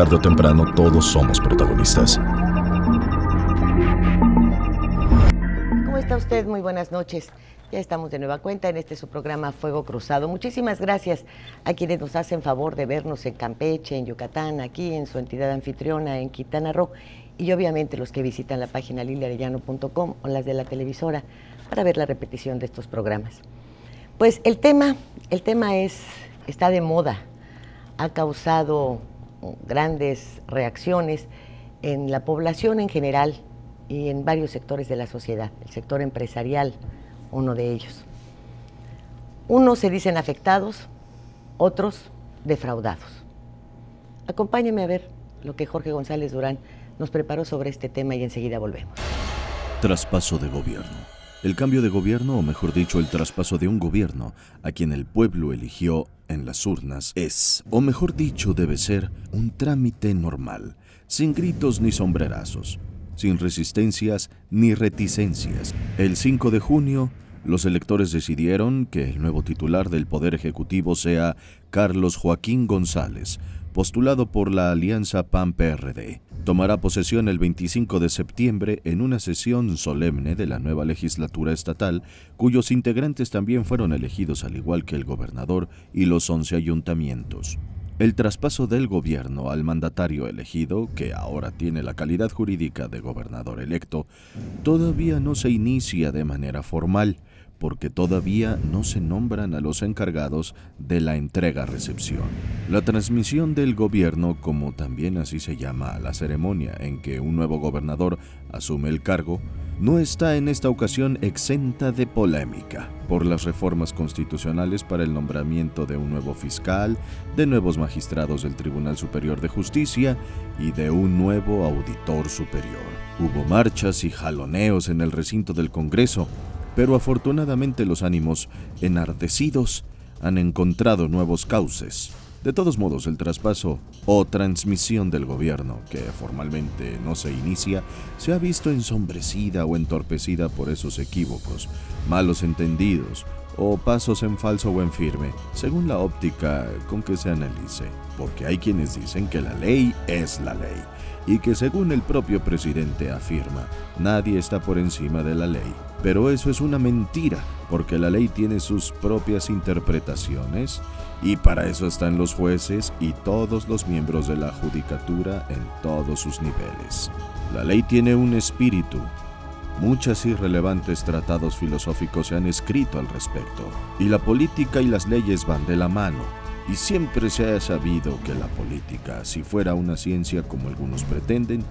tarde o temprano todos somos protagonistas. ¿Cómo está usted? Muy buenas noches. Ya estamos de nueva cuenta en este su programa Fuego Cruzado. Muchísimas gracias a quienes nos hacen favor de vernos en Campeche, en Yucatán, aquí en su entidad anfitriona, en Quintana Roo, y obviamente los que visitan la página liliarellano.com o las de la televisora para ver la repetición de estos programas. Pues el tema, el tema es, está de moda, ha causado grandes reacciones en la población en general y en varios sectores de la sociedad, el sector empresarial, uno de ellos. Unos se dicen afectados, otros defraudados. Acompáñeme a ver lo que Jorge González Durán nos preparó sobre este tema y enseguida volvemos. Traspaso de gobierno. El cambio de gobierno, o mejor dicho, el traspaso de un gobierno a quien el pueblo eligió en las urnas es, o mejor dicho, debe ser un trámite normal, sin gritos ni sombrerazos, sin resistencias ni reticencias. El 5 de junio, los electores decidieron que el nuevo titular del Poder Ejecutivo sea Carlos Joaquín González, postulado por la Alianza PAN-PRD tomará posesión el 25 de septiembre en una sesión solemne de la nueva legislatura estatal, cuyos integrantes también fueron elegidos al igual que el gobernador y los 11 ayuntamientos. El traspaso del gobierno al mandatario elegido, que ahora tiene la calidad jurídica de gobernador electo, todavía no se inicia de manera formal, porque todavía no se nombran a los encargados de la entrega-recepción. La transmisión del gobierno, como también así se llama la ceremonia en que un nuevo gobernador asume el cargo, no está en esta ocasión exenta de polémica por las reformas constitucionales para el nombramiento de un nuevo fiscal, de nuevos magistrados del Tribunal Superior de Justicia y de un nuevo auditor superior. Hubo marchas y jaloneos en el recinto del Congreso, pero afortunadamente los ánimos enardecidos han encontrado nuevos cauces. De todos modos, el traspaso o transmisión del gobierno, que formalmente no se inicia, se ha visto ensombrecida o entorpecida por esos equívocos, malos entendidos o pasos en falso o en firme, según la óptica con que se analice, porque hay quienes dicen que la ley es la ley y que según el propio presidente afirma, nadie está por encima de la ley. Pero eso es una mentira, porque la ley tiene sus propias interpretaciones y para eso están los jueces y todos los miembros de la judicatura en todos sus niveles. La ley tiene un espíritu. Muchas irrelevantes tratados filosóficos se han escrito al respecto, y la política y las leyes van de la mano, y siempre se ha sabido que la política, si fuera una ciencia como algunos pretenden,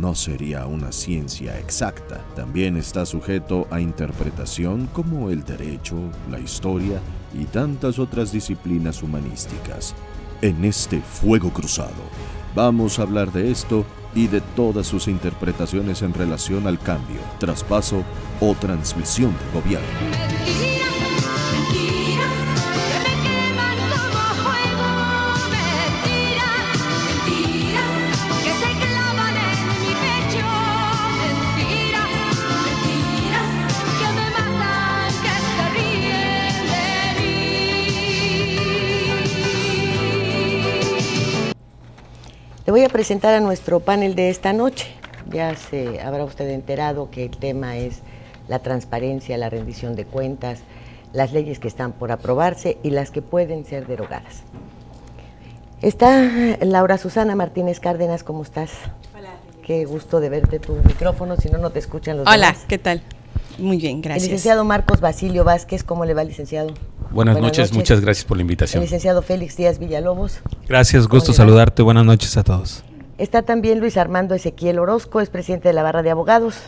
no sería una ciencia exacta. También está sujeto a interpretación como el derecho, la historia y tantas otras disciplinas humanísticas. En este fuego cruzado vamos a hablar de esto y de todas sus interpretaciones en relación al cambio, traspaso o transmisión de gobierno. presentar a nuestro panel de esta noche. Ya se habrá usted enterado que el tema es la transparencia, la rendición de cuentas, las leyes que están por aprobarse y las que pueden ser derogadas. Está Laura Susana Martínez Cárdenas, ¿cómo estás? Hola. Qué gusto de verte tu micrófono, si no, no te escuchan los Hola, ¿qué tal? Muy bien, gracias. licenciado Marcos Basilio Vázquez, ¿cómo le va, licenciado? Buenas, noches, muchas gracias por la invitación. licenciado Félix Díaz Villalobos. Gracias, gusto saludarte, buenas noches a todos. Está también Luis Armando Ezequiel Orozco, es presidente de la Barra de Abogados.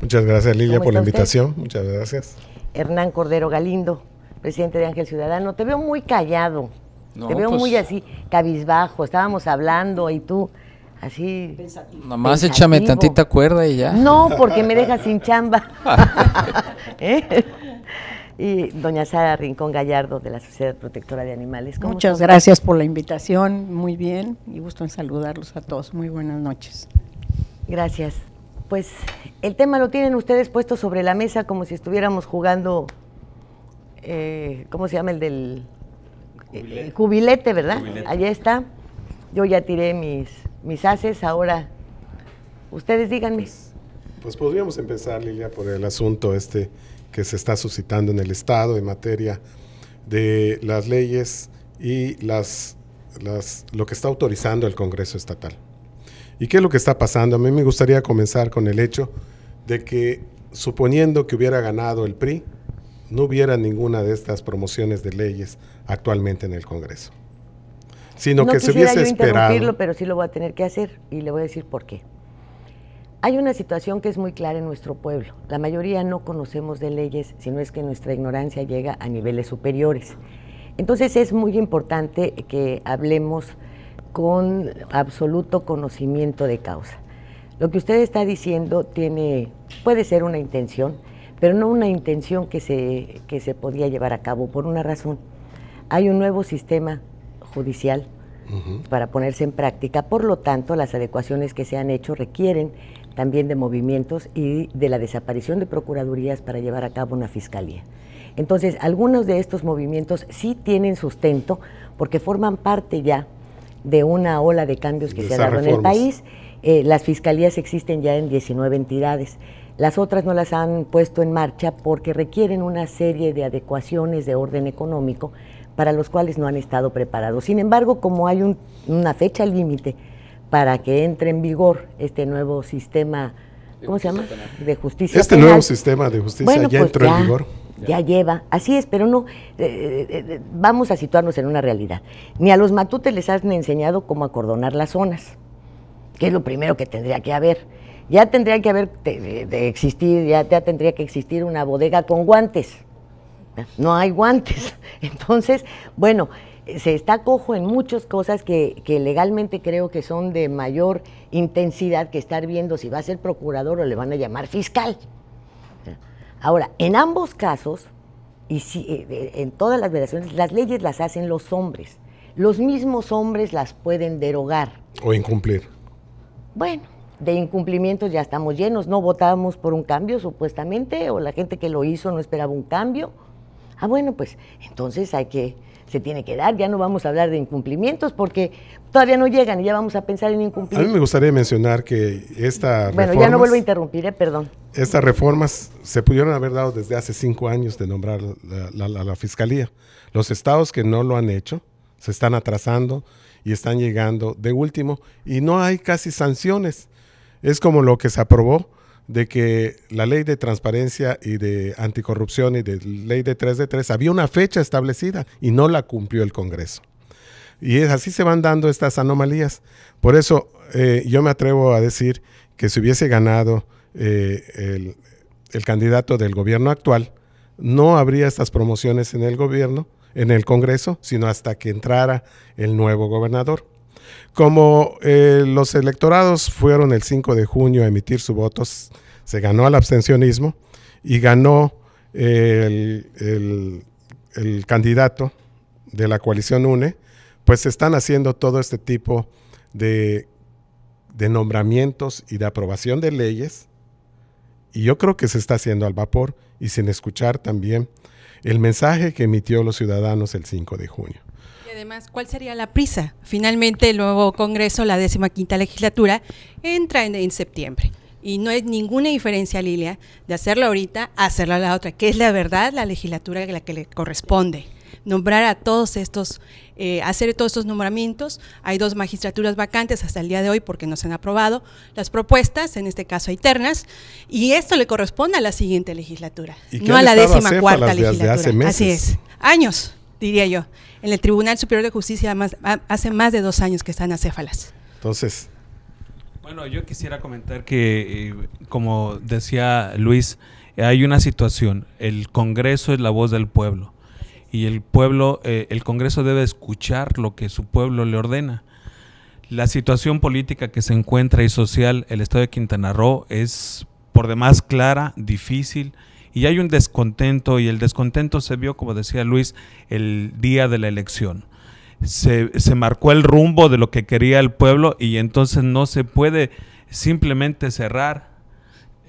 Muchas gracias Lilia por la invitación, muchas gracias. Hernán Cordero Galindo, presidente de Ángel Ciudadano. Te veo muy callado, te veo pues, muy así, cabizbajo, estábamos hablando y tú así... Nomás échame tantita cuerda y ya. No, porque me dejas sin chamba. ¿Eh? y doña Sara Rincón Gallardo de la Sociedad Protectora de Animales. Muchas gracias por la invitación, muy bien, y gusto en saludarlos a todos. Muy buenas noches. Gracias. Pues el tema lo tienen ustedes puesto sobre la mesa como si estuviéramos jugando, eh, ¿cómo se llama el del cubilete, eh, ¿verdad? Allá está. Yo ya tiré mis, mis haces, ahora ustedes díganme. pues, pues podríamos empezar, Lilia, por el asunto este que se está suscitando en el Estado en materia de las leyes y las, las, lo que está autorizando el Congreso Estatal. ¿Y qué es lo que está pasando? A mí me gustaría comenzar con el hecho de que suponiendo que hubiera ganado el PRI, no hubiera ninguna de estas promociones de leyes actualmente en el Congreso. Sino que se hubiese esperado. pero sí lo voy a tener que hacer y le voy a decir por qué. Hay una situación que es muy clara en nuestro pueblo. La mayoría no conocemos de leyes, sino es que nuestra ignorancia llega a niveles superiores. Entonces es muy importante que hablemos con absoluto conocimiento de causa. Lo que usted está diciendo tiene, puede ser una intención, pero no una intención que se, que se podía llevar a cabo por una razón. Hay un nuevo sistema judicial para ponerse en práctica, por lo tanto las adecuaciones que se han hecho requieren también de movimientos y de la desaparición de procuradurías para llevar a cabo una fiscalía. Entonces, algunos de estos movimientos sí tienen sustento porque forman parte ya de una ola de cambios que se ha dado en el país. Eh, las fiscalías existen ya en 19 entidades. Las otras no las han puesto en marcha porque requieren una serie de adecuaciones de orden económico para los cuales no han estado preparados. Sin embargo, como hay una fecha límite para que entre en vigor este nuevo sistema, ¿cómo se llama? De justicia. Este nuevo sistema de justicia ya pues entró en vigor. Ya, lleva, así es, pero no, eh, eh, eh, vamos a situarnos en una realidad. Ni a los matutes les han enseñado cómo acordonar las zonas, que es lo primero que tendría que haber. Ya tendría que haber de, existir, ya, ya tendría que existir una bodega con guantes. No hay guantes. Entonces, bueno, se está cojo en muchas cosas que, legalmente creo que son de mayor intensidad que estar viendo si va a ser procurador o le van a llamar fiscal. Ahora, en ambos casos, y si, eh, eh, en todas las versiones, las leyes las hacen los hombres. Los mismos hombres las pueden derogar. O incumplir. Bueno, de incumplimientos ya estamos llenos. No votábamos por un cambio, supuestamente, o la gente que lo hizo no esperaba un cambio. Ah, bueno, pues entonces hay que se tiene que dar, ya no vamos a hablar de incumplimientos porque todavía no llegan y ya vamos a pensar en incumplimientos. A mí me gustaría mencionar que esta... Bueno, ya no vuelvo a interrumpir, ¿eh? perdón. Estas reformas se pudieron haber dado desde hace cinco años de nombrar la fiscalía. Los estados que no lo han hecho se están atrasando y están llegando de último y no hay casi sanciones. Es como lo que se aprobó de que la ley de transparencia y de anticorrupción y de ley de 3 de 3 había una fecha establecida y no la cumplió el Congreso. Y es, así se van dando estas anomalías. Por eso eh, yo me atrevo a decir que si hubiese ganado eh, el, el, candidato del gobierno actual, no habría estas promociones en el gobierno, en el Congreso, sino hasta que entrara el nuevo gobernador. Como eh, los electorados fueron el 5 de junio a emitir sus votos, se ganó al abstencionismo y ganó eh, el, candidato de la coalición UNE, pues se están haciendo todo este tipo de, de nombramientos y de aprobación de leyes. Y yo creo que se está haciendo al vapor y sin escuchar también el mensaje que emitió los ciudadanos el 5 de junio además, ¿cuál sería la prisa? Finalmente el nuevo Congreso, la décima quinta legislatura, entra en, septiembre. Y no hay ninguna diferencia, Lilia, de hacerlo ahorita a hacerla la otra, que es la verdad la legislatura a la que le corresponde. Nombrar a todos estos, eh, hacer todos estos nombramientos. Hay dos magistraturas vacantes hasta el día de hoy porque no se han aprobado las propuestas, en este caso ternas, y esto le corresponde a la siguiente legislatura, no a la décima cuarta legislatura. Así es, años, diría yo en el Tribunal Superior de Justicia hace más de dos años que están acéfalas. Entonces. Bueno, yo quisiera comentar que, eh, como decía Luis, hay una situación. El Congreso es la voz del pueblo y el pueblo, eh, el Congreso debe escuchar lo que su pueblo le ordena. La situación política que se encuentra y social el Estado de Quintana Roo es por demás clara, difícil y hay un descontento y el descontento se vio, como decía Luis, el día de la elección. Se, se marcó el rumbo de lo que quería el pueblo y entonces no se puede simplemente cerrar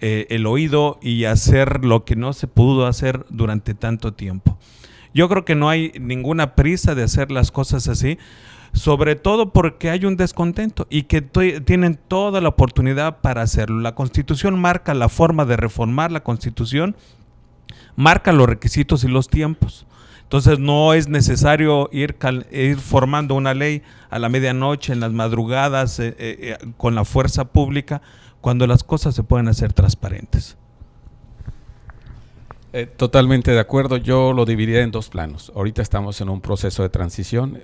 eh, el oído y hacer lo que no se pudo hacer durante tanto tiempo. Yo creo que no hay ninguna prisa de hacer las cosas así, sobre todo porque hay un descontento y que tienen toda la oportunidad para hacerlo. La constitución marca la forma de reformar la constitución, marca los requisitos y los tiempos. Entonces no es necesario ir, ir formando una ley a la medianoche, en las madrugadas, eh, eh, eh, con la fuerza pública, cuando las cosas se pueden hacer transparentes. totalmente de acuerdo, yo lo dividiría en dos planos. Ahorita estamos en un proceso de transición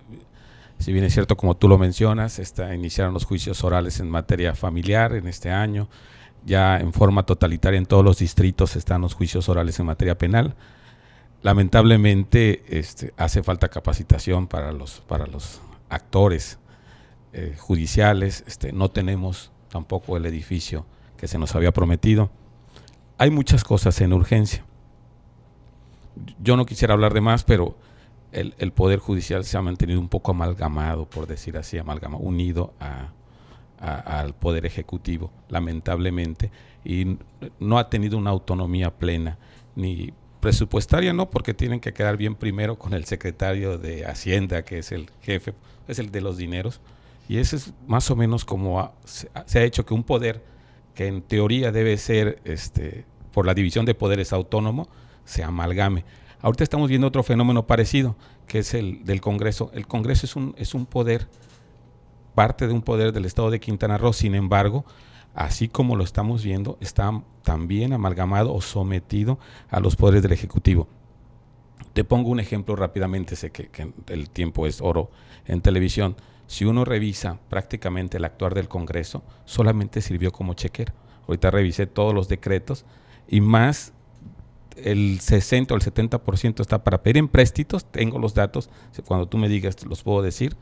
si bien es cierto, como tú lo mencionas, está, iniciaron los juicios orales en materia familiar en este año. Ya en forma totalitaria en todos los distritos están los juicios orales en materia penal. Lamentablemente este, hace falta capacitación para los, para los actores eh, judiciales. Este, no tenemos tampoco el edificio que se nos había prometido. Hay muchas cosas en urgencia. Yo no quisiera hablar de más, pero el, Poder Judicial se ha mantenido un poco amalgamado, por decir así, amalgamado, unido al Poder Ejecutivo, lamentablemente, y no ha tenido una autonomía plena, ni presupuestaria no, porque tienen que quedar bien primero con el secretario de Hacienda, que es el jefe, es el de los dineros, y ese es más o menos como se, ha hecho que un poder que en teoría debe ser, este, por la división de poderes autónomo, se amalgame. Ahorita estamos viendo otro fenómeno parecido, que es el del Congreso. El Congreso es un, es un poder, parte de un poder del Estado de Quintana Roo, sin embargo, así como lo estamos viendo, está también amalgamado o sometido a los poderes del Ejecutivo. Te pongo un ejemplo rápidamente, sé que, que el tiempo es oro en televisión. Si uno revisa prácticamente el actuar del Congreso, solamente sirvió como chequero. Ahorita revisé todos los decretos y más el 60 o el 70% está para pedir empréstitos, tengo los datos, cuando tú me digas los puedo decir,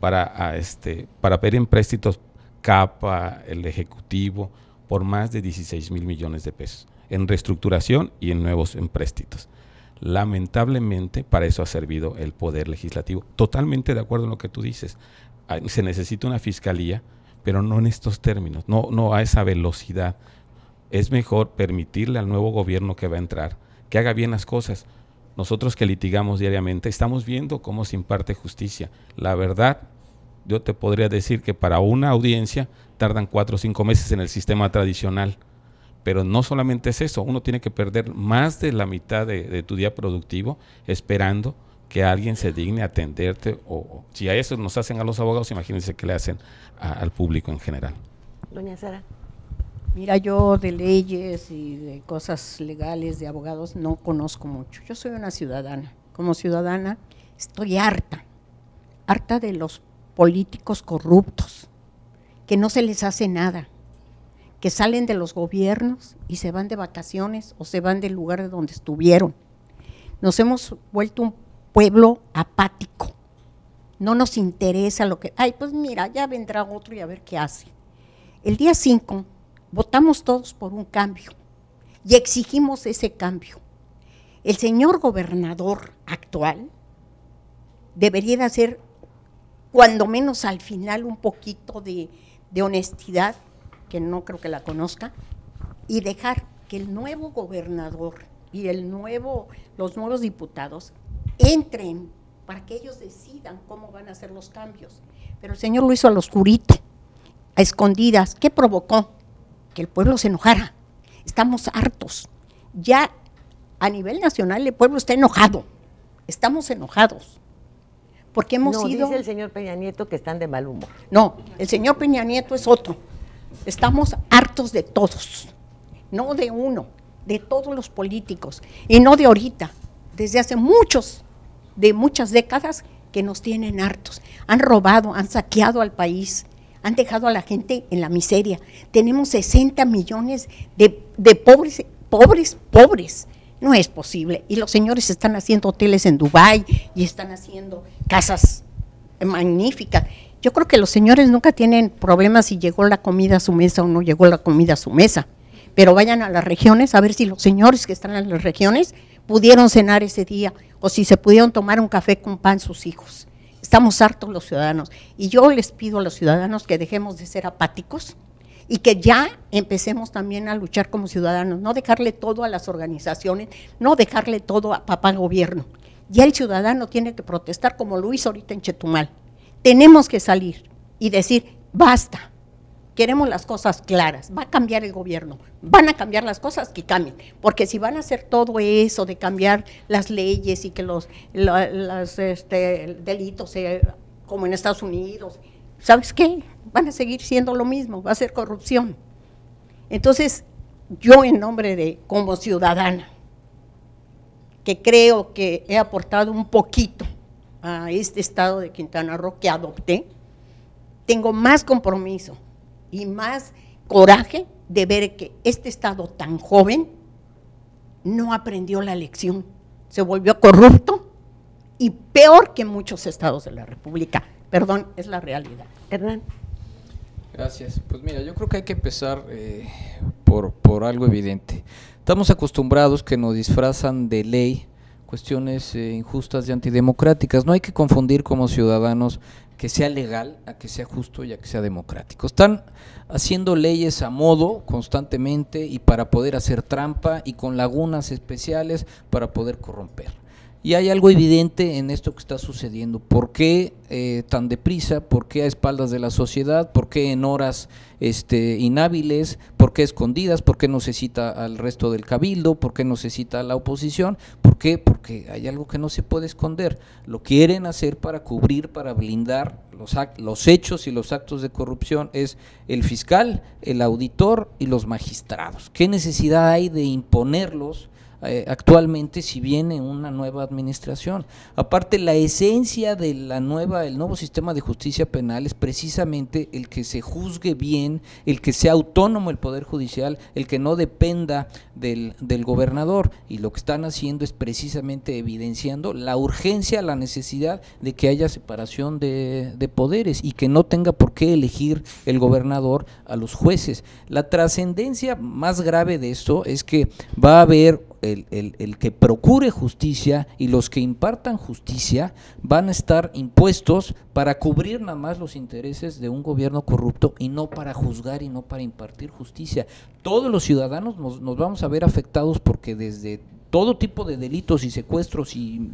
para, ah, este, para pedir empréstitos CAPA, el Ejecutivo, por más de 16 mil millones de pesos, en reestructuración y en nuevos empréstitos. Lamentablemente, para eso ha servido el Poder Legislativo. Totalmente de acuerdo en lo que tú dices. Se necesita una fiscalía, pero no en estos términos, no, no a esa velocidad es mejor permitirle al nuevo gobierno que va a entrar que haga bien las cosas. Nosotros que litigamos diariamente estamos viendo cómo se imparte justicia. La verdad, yo te podría decir que para una audiencia tardan cuatro o cinco meses en el sistema tradicional. Pero no solamente es eso, uno tiene que perder más de la mitad de, tu día productivo esperando que alguien se digne atenderte. O, si a eso nos hacen a los abogados, imagínense que le hacen al público en general. Doña Sara. Mira, yo de leyes y de cosas legales, de abogados, no conozco mucho. Yo soy una ciudadana. Como ciudadana estoy harta, harta de los políticos corruptos, que no se les hace nada, que salen de los gobiernos y se van de vacaciones o se van del lugar de donde estuvieron. Nos hemos vuelto un pueblo apático. No nos interesa lo que... Ay, pues mira, ya vendrá otro y a ver qué hace. El día 5 votamos todos por un cambio y exigimos ese cambio. El señor gobernador actual debería hacer, cuando menos al final, un poquito de, honestidad, que no creo que la conozca, y dejar que el nuevo gobernador y el nuevo, los nuevos diputados entren para que ellos decidan cómo van a hacer los cambios. Pero el señor lo hizo a los oscuridad, a escondidas. ¿Qué provocó? que el pueblo se enojara. Estamos hartos. Ya a nivel nacional el pueblo está enojado. Estamos enojados. Porque hemos no, Dice el señor Peña Nieto que están de mal humor. No, el señor Peña Nieto es otro. Estamos hartos de todos, no de uno, de todos los políticos. Y no de ahorita, desde hace muchos, de muchas décadas que nos tienen hartos. Han robado, han saqueado al país, han dejado a la gente en la miseria. Tenemos 60 millones de, pobres, pobres, pobres. No es posible. Y los señores están haciendo hoteles en Dubái y están haciendo casas magníficas. Yo creo que los señores nunca tienen problemas si llegó la comida a su mesa o no llegó la comida a su mesa. Pero vayan a las regiones a ver si los señores que están en las regiones pudieron cenar ese día o si se pudieron tomar un café con pan sus hijos. Estamos hartos los ciudadanos. Y yo les pido a los ciudadanos que dejemos de ser apáticos y que ya empecemos también a luchar como ciudadanos, no dejarle todo a las organizaciones, no dejarle todo a papá gobierno. Ya el ciudadano tiene que protestar como lo hizo ahorita en Chetumal. Tenemos que salir y decir, basta, queremos las cosas claras, va a cambiar el gobierno, van a cambiar las cosas que cambien, porque si van a hacer todo eso de cambiar las leyes y que los, este, delitos, sean eh, como en Estados Unidos, ¿sabes qué? Van a seguir siendo lo mismo, va a ser corrupción. Entonces, yo en nombre de, como ciudadana, que creo que he aportado un poquito a este estado de Quintana Roo que adopté, tengo más compromiso y más coraje de ver que este Estado tan joven no aprendió la lección, se volvió corrupto y peor que muchos estados de la República. Perdón, es la realidad. Hernán. Gracias. Pues mira, yo creo que hay que empezar eh, por, por algo evidente. Estamos acostumbrados que nos disfrazan de ley cuestiones eh, injustas y antidemocráticas. No hay que confundir como ciudadanos que sea legal, a que sea justo y a que sea democrático. Están haciendo leyes a modo constantemente y para poder hacer trampa y con lagunas especiales para poder corromper. Y hay algo evidente en esto que está sucediendo. ¿Por qué eh, tan deprisa? ¿Por qué a espaldas de la sociedad? ¿Por qué en horas este, inhábiles? ¿Por qué escondidas? ¿Por qué no se cita al resto del cabildo? ¿Por qué no se cita a la oposición? ¿Por qué? Porque hay algo que no se puede esconder. Lo quieren hacer para cubrir, para blindar los, los hechos y los actos de corrupción. Es el fiscal, el auditor y los magistrados. ¿Qué necesidad hay de imponerlos? Eh, actualmente si viene una nueva administración. Aparte, la esencia de la nueva, el nuevo sistema de justicia penal es precisamente el que se juzgue bien, el que sea autónomo el Poder Judicial, el que no dependa del, gobernador. Y lo que están haciendo es precisamente evidenciando la urgencia, la necesidad de que haya separación de, de poderes y que no tenga por qué elegir el gobernador a los jueces. La trascendencia más grave de esto es que va a haber el, el, que procure justicia y los que impartan justicia van a estar impuestos para cubrir nada más los intereses de un gobierno corrupto y no para juzgar y no para impartir justicia. Todos los ciudadanos nos, nos vamos a ver afectados porque desde todo tipo de delitos y secuestros y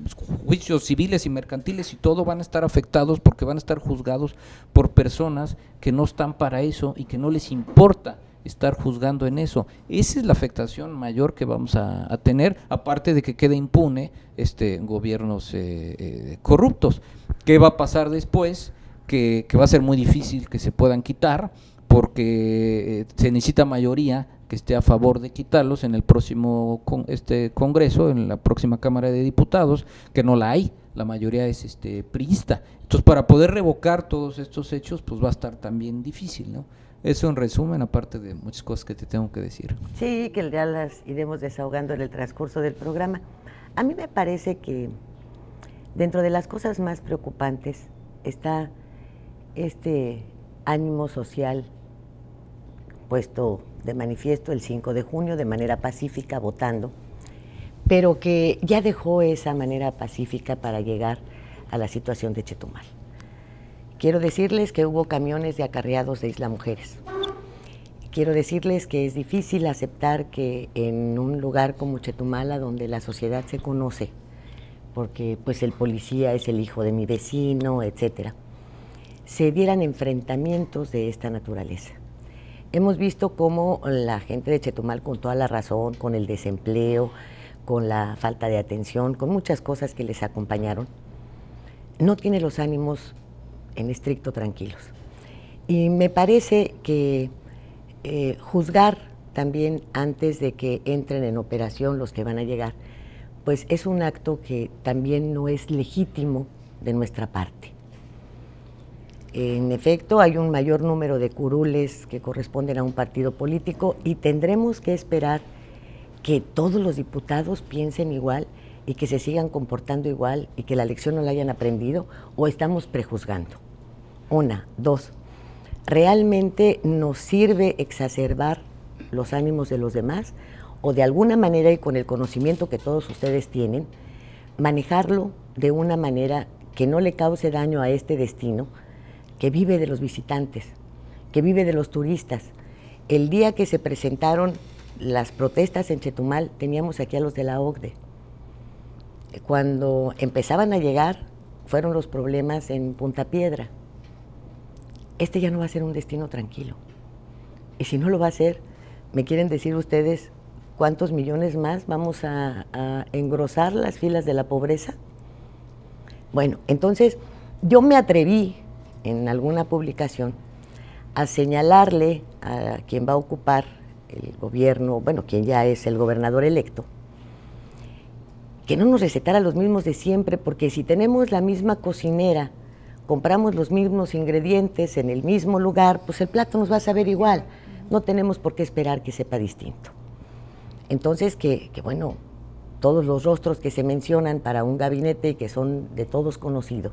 juicios civiles y mercantiles y todo van a estar afectados porque van a estar juzgados por personas que no están para eso y que no les importa estar juzgando en eso. Esa es la afectación mayor que vamos a, tener, aparte de que quede impune este gobiernos eh, eh, corruptos. ¿Qué va a pasar después? Que, va a ser muy difícil que se puedan quitar, porque eh, se necesita mayoría que esté a favor de quitarlos en el próximo con, este Congreso, en la próxima Cámara de Diputados, que no la hay, la mayoría es este priista. Entonces, para poder revocar todos estos hechos, pues va a estar también difícil, ¿no? Eso en resumen, aparte de muchas cosas que te tengo que decir. Sí, que ya las iremos desahogando en el transcurso del programa. A mí me parece que dentro de las cosas más preocupantes está este ánimo social puesto de manifiesto el 5 de junio de manera pacífica votando, pero que ya dejó esa manera pacífica para llegar a la situación de Chetumal. Quiero decirles que hubo camiones de acarreados de Isla Mujeres. Quiero decirles que es difícil aceptar que en un lugar como Chetumala, donde la sociedad se conoce, porque pues el policía es el hijo de mi vecino, etcétera, se dieran enfrentamientos de esta naturaleza. Hemos visto cómo la gente de Chetumal, con toda la razón, con el desempleo, con la falta de atención, con muchas cosas que les acompañaron, no tiene los ánimos en estricto tranquilos. Y me parece que eh, juzgar también antes de que entren en operación los que van a llegar, pues es un acto que también no es legítimo de nuestra parte. En efecto, hay un mayor número de curules que corresponden a un partido político y tendremos que esperar que todos los diputados piensen igual y que se sigan comportando igual y que la lección no la hayan aprendido o estamos prejuzgando. Una, dos, ¿realmente nos sirve exacerbar los ánimos de los demás? O de alguna manera y con el conocimiento que todos ustedes tienen, manejarlo de una manera que no le cause daño a este destino que vive de los visitantes, que vive de los turistas. El día que se presentaron las protestas en Chetumal, teníamos aquí a los de la OCDE. Cuando empezaban a llegar, fueron los problemas en Punta Piedra este ya no va a ser un destino tranquilo. Y si no lo va a ser, me quieren decir ustedes cuántos millones más vamos a, engrosar las filas de la pobreza. Bueno, entonces yo me atreví en alguna publicación a señalarle a quien va a ocupar el gobierno, bueno, quien ya es el gobernador electo, que no nos recetara los mismos de siempre, porque si tenemos la misma cocinera, compramos los mismos ingredientes en el mismo lugar, pues el plato nos va a saber igual. No tenemos por qué esperar que sepa distinto. Entonces, que, bueno, todos los rostros que se mencionan para un gabinete que son de todos conocidos,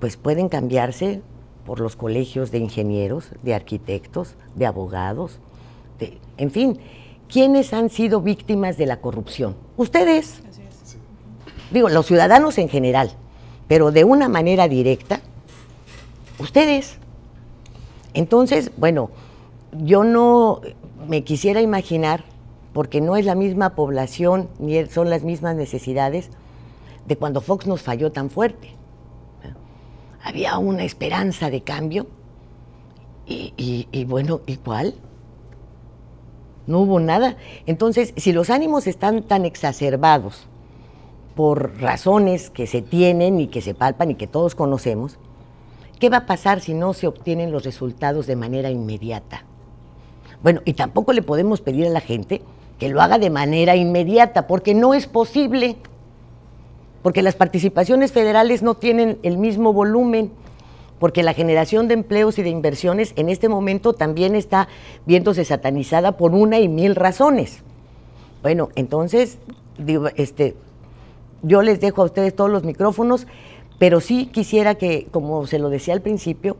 pues pueden cambiarse por los colegios de ingenieros, de arquitectos, de abogados, en fin, ¿Quiénes han sido víctimas de la corrupción. Ustedes, digo, los ciudadanos en general, pero de una manera directa, ustedes. Entonces, bueno, yo no me quisiera imaginar, porque no es la misma población, ni son las mismas necesidades, de cuando Fox nos falló tan fuerte. Había una esperanza de cambio, y, bueno, ¿y cuál? No hubo nada. Entonces, si los ánimos están tan exacerbados, por razones que se tienen y que se palpan y que todos conocemos, ¿qué va a pasar si no se obtienen los resultados de manera inmediata? Bueno, y tampoco le podemos pedir a la gente que lo haga de manera inmediata, porque no es posible, porque las participaciones federales no tienen el mismo volumen, porque la generación de empleos y de inversiones en este momento también está viéndose satanizada por una y mil razones. Bueno, entonces, digo, este, yo les dejo a ustedes todos los micrófonos, pero sí quisiera que, como se lo decía al principio,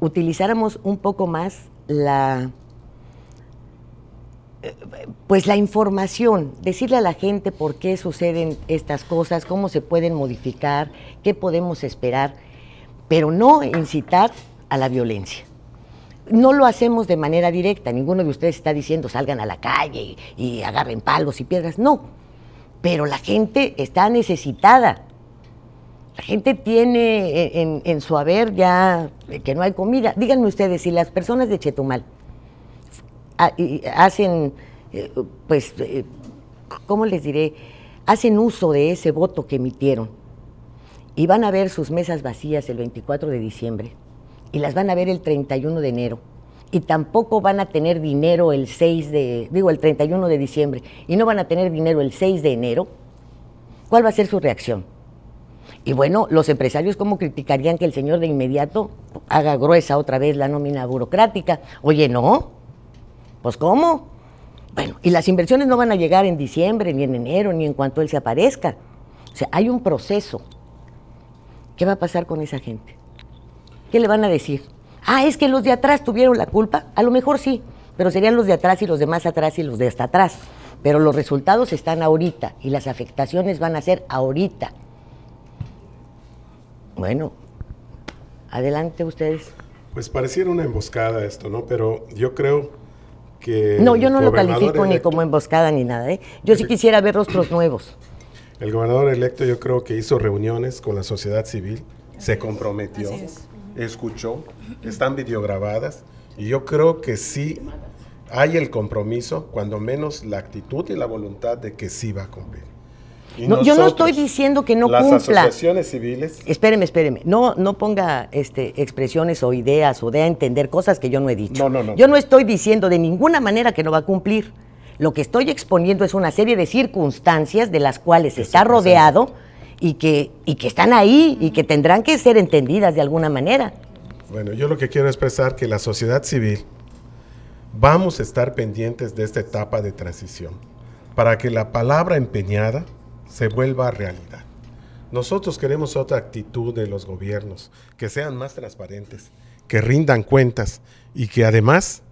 utilizáramos un poco más la pues la información, decirle a la gente por qué suceden estas cosas, cómo se pueden modificar, qué podemos esperar, pero no incitar a la violencia no lo hacemos de manera directa. Ninguno de ustedes está diciendo salgan a la calle y, y agarren palos y piedras. No, pero la gente está necesitada. La gente tiene en, su haber ya eh, que no hay comida. Díganme ustedes, si las personas de Chetumal ah, hacen, eh, pues, eh, ¿cómo les diré? Hacen uso de ese voto que emitieron y van a ver sus mesas vacías el 24 de diciembre y las van a ver el 31 de enero y tampoco van a tener dinero el 6 de, digo, el 31 de diciembre, y no van a tener dinero el 6 de enero, ¿cuál va a ser su reacción? Y bueno, los empresarios, ¿cómo criticarían que el señor de inmediato haga gruesa otra vez la nómina burocrática? Oye, no, pues ¿cómo? Bueno, y las inversiones no van a llegar en diciembre, ni en enero, ni en cuanto él se aparezca. O sea, hay un proceso. ¿Qué va a pasar con esa gente? ¿Qué le van a decir? Ah, es que los de atrás tuvieron la culpa. A lo mejor sí, pero serían los de atrás y los demás atrás y los de hasta atrás. Pero los resultados están ahorita y las afectaciones van a ser ahorita. Bueno, adelante ustedes. Pues pareciera una emboscada esto, ¿no? Pero yo creo que... No, yo no lo califico ni como emboscada ni nada, ¿eh? Yo sí quisiera ver rostros nuevos. El gobernador electo yo creo que hizo reuniones con la sociedad civil, se comprometió escuchó, están videograbadas y yo creo que sí hay el compromiso, cuando menos la actitud y la voluntad de que sí va a cumplir. yo no estoy diciendo que no cumpla. Las asociaciones civiles. Espéreme, espéreme. No, no ponga este, expresiones o ideas o de a entender cosas que yo no he dicho. No, no, yo no estoy diciendo de ninguna manera que no va a cumplir. Lo que estoy exponiendo es una serie de circunstancias de las cuales está rodeado y que, y que están ahí y que tendrán que ser entendidas de alguna manera. Bueno, yo lo que quiero expresar que la sociedad civil vamos a estar pendientes de esta etapa de transición para que la palabra empeñada se vuelva realidad. Nosotros queremos otra actitud de los gobiernos, que sean más transparentes, que rindan cuentas y que además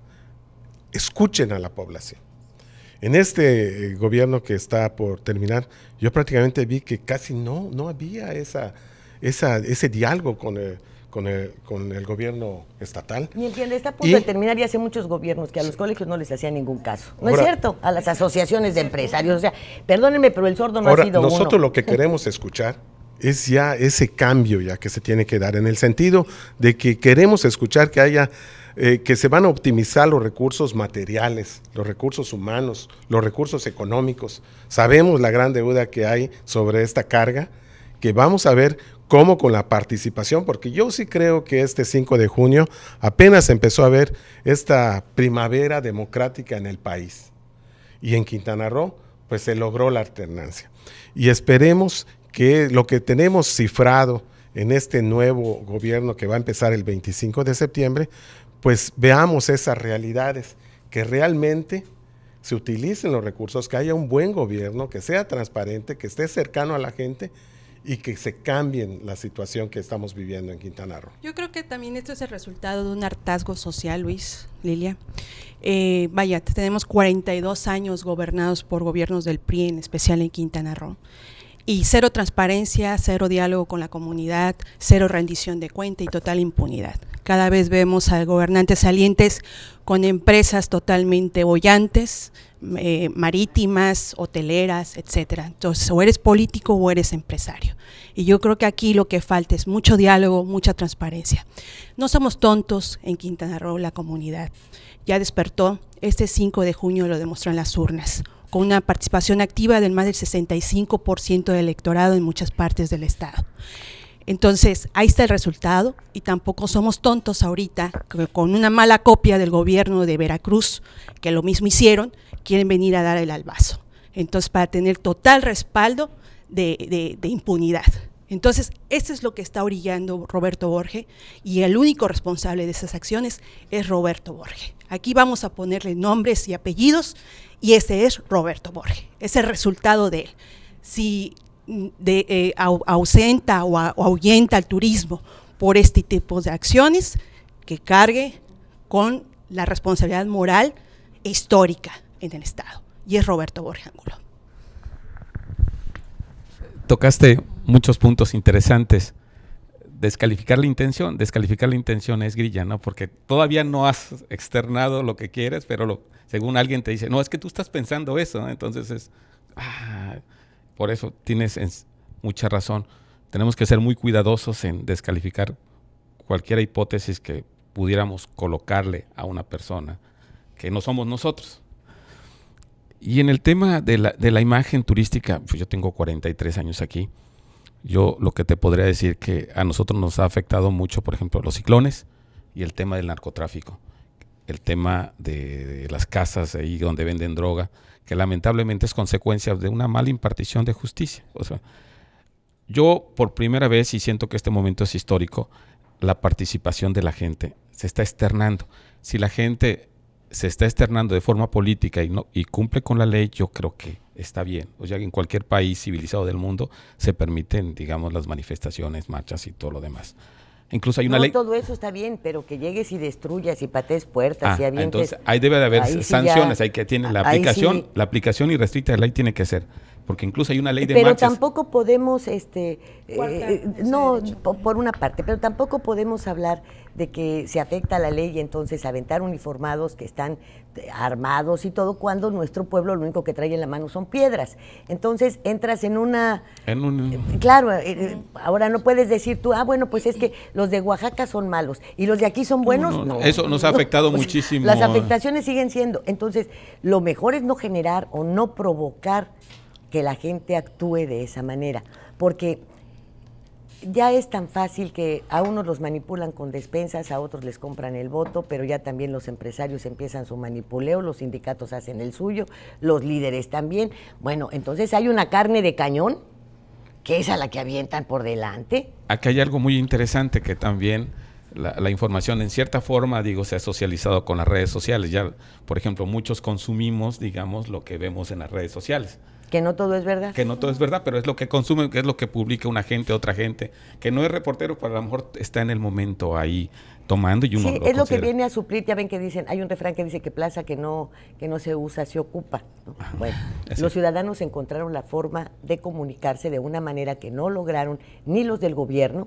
escuchen a la población. En este eh, gobierno que está por terminar, yo prácticamente vi que casi no, no había esa, esa, ese diálogo con el, eh, con eh, con el gobierno estatal. Y entiende, está a punto de terminar y hace muchos gobiernos que a los colegios no les hacían ningún caso. ¿No es cierto? A las asociaciones de empresarios. O sea, perdónenme, pero el sordo no ha sido Nosotros lo que queremos escuchar es ya ese cambio ya que se tiene que dar en el sentido de que queremos escuchar que haya eh, que se van a optimizar los recursos materiales, los recursos humanos, los recursos económicos. Sabemos la gran deuda que hay sobre esta carga, que vamos a ver cómo con la participación, porque yo sí creo que este 5 de junio apenas empezó a ver esta primavera democrática en el país. Y en Quintana Roo, pues se logró la alternancia. Y esperemos que lo que tenemos cifrado en este nuevo gobierno que va a empezar el 25 de septiembre, pues veamos esas realidades, que realmente se utilicen los recursos, que haya un buen gobierno, que sea transparente, que esté cercano a la gente y que se cambien la situación que estamos viviendo en Quintana Roo. Yo creo que también esto es el resultado de un hartazgo social, Luis, Lilia. Eh, vaya, tenemos 42 años gobernados por gobiernos del PRI, en especial en Quintana Roo y cero transparencia, cero diálogo con la comunidad, cero rendición de cuenta y total impunidad. Cada vez vemos a gobernantes salientes con empresas totalmente bollantes, eh, marítimas, hoteleras, etcétera. Entonces, o eres político o eres empresario. Y yo creo que aquí lo que falta es mucho diálogo, mucha transparencia. No somos tontos en Quintana Roo, la comunidad. Ya despertó, este 5 de junio lo demostró en las urnas con una participación activa del más del 65% del electorado en muchas partes del Estado. Entonces, ahí está el resultado y tampoco somos tontos ahorita con una mala copia del gobierno de Veracruz, que lo mismo hicieron, quieren venir a dar el albazo. Entonces, para tener total respaldo de, impunidad. Entonces, eso es lo que está orillando Roberto Borge y el único responsable de esas acciones es Roberto Borge. Aquí vamos a ponerle nombres y apellidos y ese es Roberto Borges, es el resultado de él. Si mm, eh, ausenta o, ahuyenta al turismo por este tipo de acciones, que cargue con la responsabilidad moral e histórica en el Estado. Y es Roberto Borges Angulo. Tocaste muchos puntos interesantes descalificar la intención. Descalificar la intención es grilla, ¿no? Porque todavía no has externado lo que quieres, pero lo, según alguien te dice, no, es que tú estás pensando eso, entonces es, ah, por eso tienes mucha razón. Tenemos que ser muy cuidadosos en descalificar cualquier hipótesis que pudiéramos colocarle a una persona que no somos nosotros. Y en el tema de la, de la imagen turística, pues yo tengo 43 años aquí yo lo que te podría decir que a nosotros nos ha afectado mucho, por ejemplo, los ciclones y el tema del narcotráfico, el tema de, las casas ahí donde venden droga, que lamentablemente es consecuencia de una mala impartición de justicia. O sea, yo por primera vez, y siento que este momento es histórico, la participación de la gente se está externando. Si la gente se está externando de forma política y, no, y cumple con la ley, yo creo que está bien. O sea, en cualquier país civilizado del mundo se permiten, digamos, las manifestaciones, marchas y todo lo demás. Incluso hay una ley. Todo eso está bien, pero que llegues y destruyas y patees puertas y ah, avientes. Entonces, ahí debe de haber sanciones. hay que tiene la aplicación, la aplicación irrestricta de la ley tiene que ser porque incluso hay una ley de pero tampoco podemos este eh, eh, no por una parte pero tampoco podemos hablar de que se afecta la ley y entonces aventar uniformados que están eh, armados y todo cuando nuestro pueblo lo único que trae en la mano son piedras entonces entras en una claro ahora no puedes decir tú ah bueno pues es que los de Oaxaca son malos y los de aquí son buenos no, eso nos ha afectado muchísimo las afectaciones siguen siendo entonces lo mejor es no generar o no provocar que la gente actúe de esa manera, porque ya es tan fácil que a unos los manipulan con despensas, a otros les compran el voto, pero ya también los empresarios empiezan su manipuleo, los sindicatos hacen el suyo, los líderes también. Bueno, entonces hay una carne de cañón que es a la que avientan por delante. Aquí hay algo muy interesante que también la, la, información en cierta forma, digo, se ha socializado con las redes sociales. Ya, por ejemplo, muchos consumimos, digamos, lo que vemos en las redes sociales. Que no todo es verdad. Que no todo es verdad, pero es lo que consume, que es lo que publica una gente, otra gente, que no es reportero, pero pues a lo mejor está en el momento ahí tomando y uno sí, es lo que viene a suplir, ya ven que dicen, hay un refrán que dice que plaza que no, que no se usa, se ocupa. Bueno, los ciudadanos encontraron la forma de comunicarse de una manera que no lograron ni los del gobierno,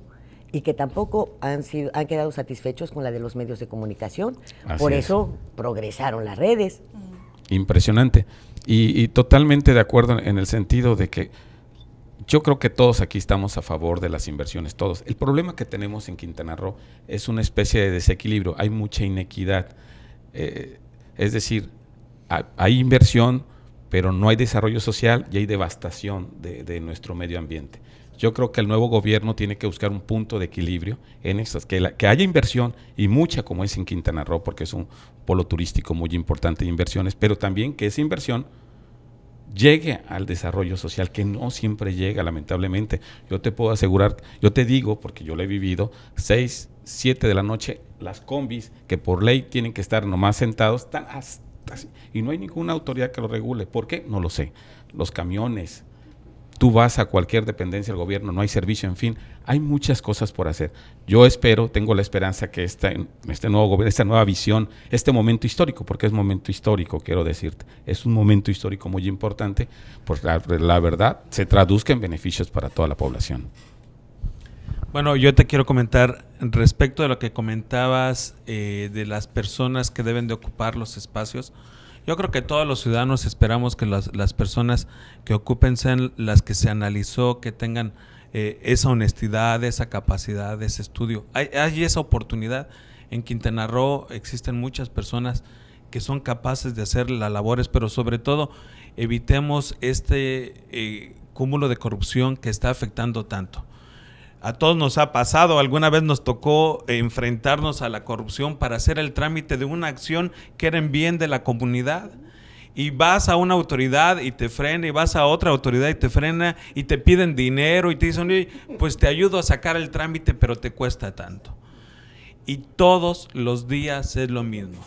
y que tampoco han sido han quedado satisfechos con la de los medios de comunicación. Por eso progresaron las redes, impresionante. Y, totalmente de acuerdo en el sentido de que yo creo que todos aquí estamos a favor de las inversiones, todos. El problema que tenemos en Quintana Roo es una especie de desequilibrio, hay mucha inequidad. Eh, es decir, hay, inversión, pero no hay desarrollo social y hay devastación de nuestro medio ambiente. Yo creo que el nuevo gobierno tiene que buscar un punto de equilibrio en estas, que, haya inversión y mucha como es en Quintana Roo, porque es un polo turístico muy importante de inversiones, pero también que esa inversión llegue al desarrollo social, que no siempre llega, lamentablemente. Yo te puedo asegurar, yo te digo, porque yo lo he vivido, seis, siete de la noche, las combis que por ley tienen que estar nomás sentados, están hasta así, y no hay ninguna autoridad que lo regule. ¿Por qué? No lo sé. Los camiones, tú vas a cualquier dependencia del gobierno, no hay servicio, en fin, hay muchas cosas por hacer. Yo espero, tengo la esperanza que esta, este nuevo gobierno, esta nueva visión, este momento histórico, porque es momento histórico, quiero decirte, es un momento histórico muy importante, pues la, verdad se traduzca en beneficios para toda la población. Bueno, yo te quiero comentar respecto de lo que comentabas eh, de las personas que deben de ocupar los espacios. Yo creo que todos los ciudadanos esperamos que las, las personas que ocupen sean las que se analizó, que tengan eh, esa honestidad, esa capacidad, ese estudio. Hay, esa oportunidad. En Quintana Roo existen muchas personas que son capaces de hacer las labores, pero sobre todo evitemos este eh, cúmulo de corrupción que está afectando tanto. A todos nos ha pasado, alguna vez nos tocó enfrentarnos a la corrupción para hacer el trámite de una acción que era en bien de la comunidad. Y vas a una autoridad y te frena, y vas a otra autoridad y te frena, y te piden dinero y te dicen, pues te ayudo a sacar el trámite, pero te cuesta tanto. Y todos los días es lo mismo.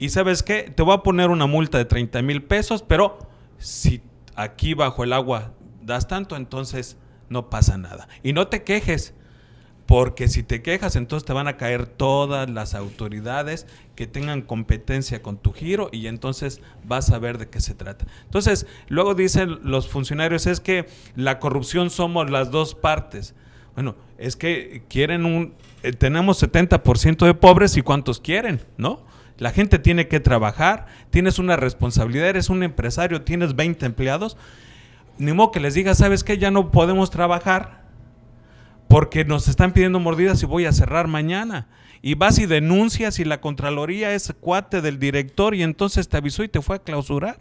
Y sabes qué, te voy a poner una multa de 30 mil pesos, pero si aquí bajo el agua das tanto, entonces no pasa nada. Y no te quejes, porque si te quejas, entonces te van a caer todas las autoridades que tengan competencia con tu giro y entonces vas a ver de qué se trata. Entonces, luego dicen los funcionarios, es que la corrupción somos las dos partes. Bueno, es que quieren un, eh, tenemos 70% de pobres y cuántos quieren, ¿no? La gente tiene que trabajar, tienes una responsabilidad, eres un empresario, tienes 20 empleados ni modo que les diga, ¿sabes qué? Ya no podemos trabajar porque nos están pidiendo mordidas y voy a cerrar mañana. Y vas y denuncias y la Contraloría es cuate del director y entonces te avisó y te fue a clausurar.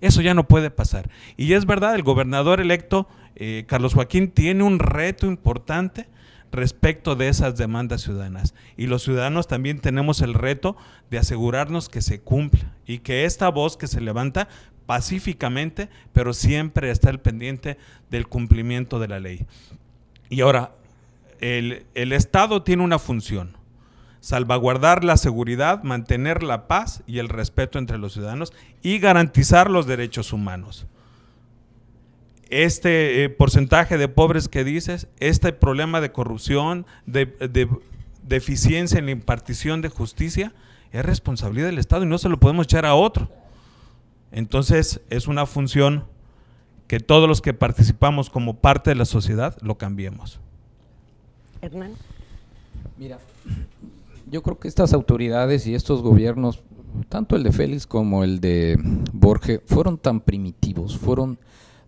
Eso ya no puede pasar. Y es verdad, el gobernador electo, eh, Carlos Joaquín, tiene un reto importante respecto de esas demandas ciudadanas. Y los ciudadanos también tenemos el reto de asegurarnos que se cumpla y que esta voz que se levanta pacíficamente, pero siempre estar pendiente del cumplimiento de la ley. Y ahora, el, Estado tiene una función, salvaguardar la seguridad, mantener la paz y el respeto entre los ciudadanos y garantizar los derechos humanos este eh, porcentaje de pobres que dices, este problema de corrupción, de, de, deficiencia en la impartición de justicia, es responsabilidad del Estado y no se lo podemos echar a otro. Entonces es una función que todos los que participamos como parte de la sociedad lo cambiemos. Hernán. Mira, yo creo que estas autoridades y estos gobiernos, tanto el de Félix como el de Borges, fueron tan primitivos, fueron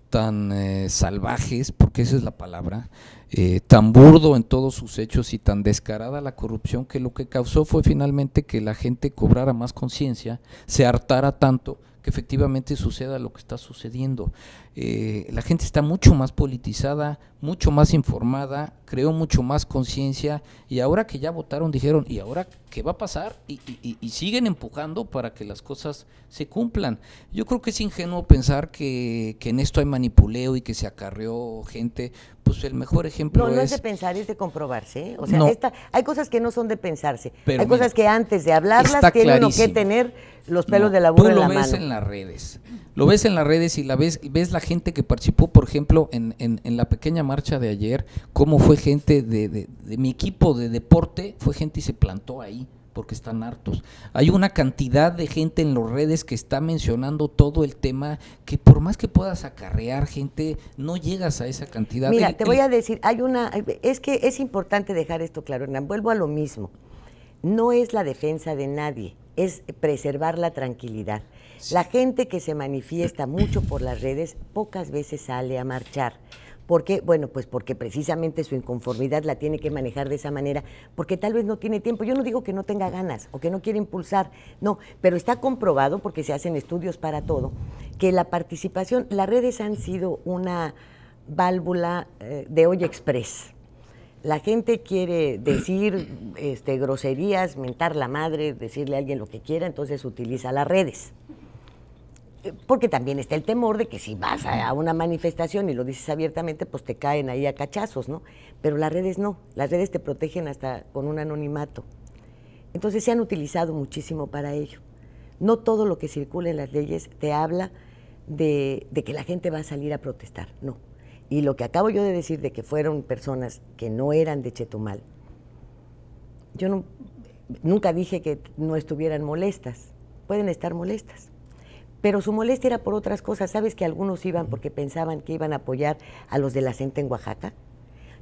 tan eh, salvajes, porque esa es la palabra, eh, tan burdo en todos sus hechos y tan descarada la corrupción que lo que causó fue finalmente que la gente cobrara más conciencia, se hartara tanto que efectivamente suceda lo que está sucediendo. Eh, la gente está mucho más politizada, mucho más informada, creó mucho más conciencia y ahora que ya votaron dijeron, ¿y ahora qué va a pasar? Y, siguen empujando para que las cosas se cumplan. Yo creo que es ingenuo pensar que, en esto hay manipuleo y que se acarreó gente. Pues el mejor ejemplo no, es... No, es de pensar, es de comprobarse. ¿eh? O sea, hay cosas que no son de pensarse. Pero hay cosas que antes de hablarlas tienen que tener los pelos de la burra tú lo ves en las redes. Lo ves en las redes y la ves, ves la gente que participó, por ejemplo, en, la pequeña marcha de ayer, como fue gente de, mi equipo de deporte, fue gente y se plantó ahí porque están hartos. Hay una cantidad de gente en las redes que está mencionando todo el tema que por más que puedas acarrear gente, no llegas a esa cantidad. Mira, te voy a decir, hay una, es que es importante dejar esto claro, Hernán, vuelvo a lo mismo. No es la defensa de nadie, es preservar la tranquilidad. La gente que se manifiesta mucho por las redes pocas veces sale a marchar. ¿Por qué? Bueno, pues porque precisamente su inconformidad la tiene que manejar de esa manera, porque tal vez no tiene tiempo. Yo no digo que no tenga ganas o que no quiere impulsar, no, pero está comprobado, porque se hacen estudios para todo, que la participación, las redes han sido una válvula eh, de hoy express. La gente quiere decir este, groserías, mentar la madre, decirle a alguien lo que quiera, entonces utiliza las redes porque también está el temor de que si vas a, una manifestación y lo dices abiertamente, pues te caen ahí a cachazos, ¿no? Pero las redes no, las redes te protegen hasta con un anonimato. Entonces se han utilizado muchísimo para ello. No todo lo que circula en las leyes te habla de, que la gente va a salir a protestar, no. Y lo que acabo yo de decir de que fueron personas que no eran de Chetumal, yo no, nunca dije que no estuvieran molestas, pueden estar molestas pero su molestia era por otras cosas. ¿Sabes que algunos iban porque pensaban que iban a apoyar a los de la gente en Oaxaca?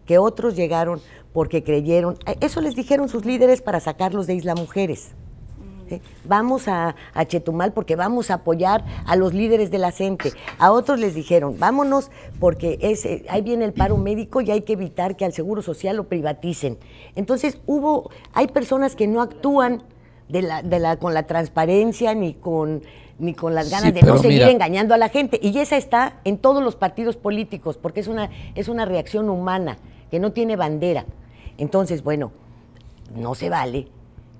Que otros llegaron porque creyeron. Eh, eso les dijeron sus líderes para sacarlos de Isla Mujeres. Mm. ¿Eh? Vamos a, Chetumal porque vamos a apoyar a los líderes de la gente. A otros les dijeron, vámonos porque es, eh, ahí viene el paro médico y hay que evitar que al Seguro Social lo privaticen. Entonces hubo, hay personas que no actúan con la transparencia ni con ni con las ganas de no seguir engañando a la gente. Y esa está en todos los partidos políticos, porque es una, es una reacción humana que no tiene bandera. Entonces, bueno, no se vale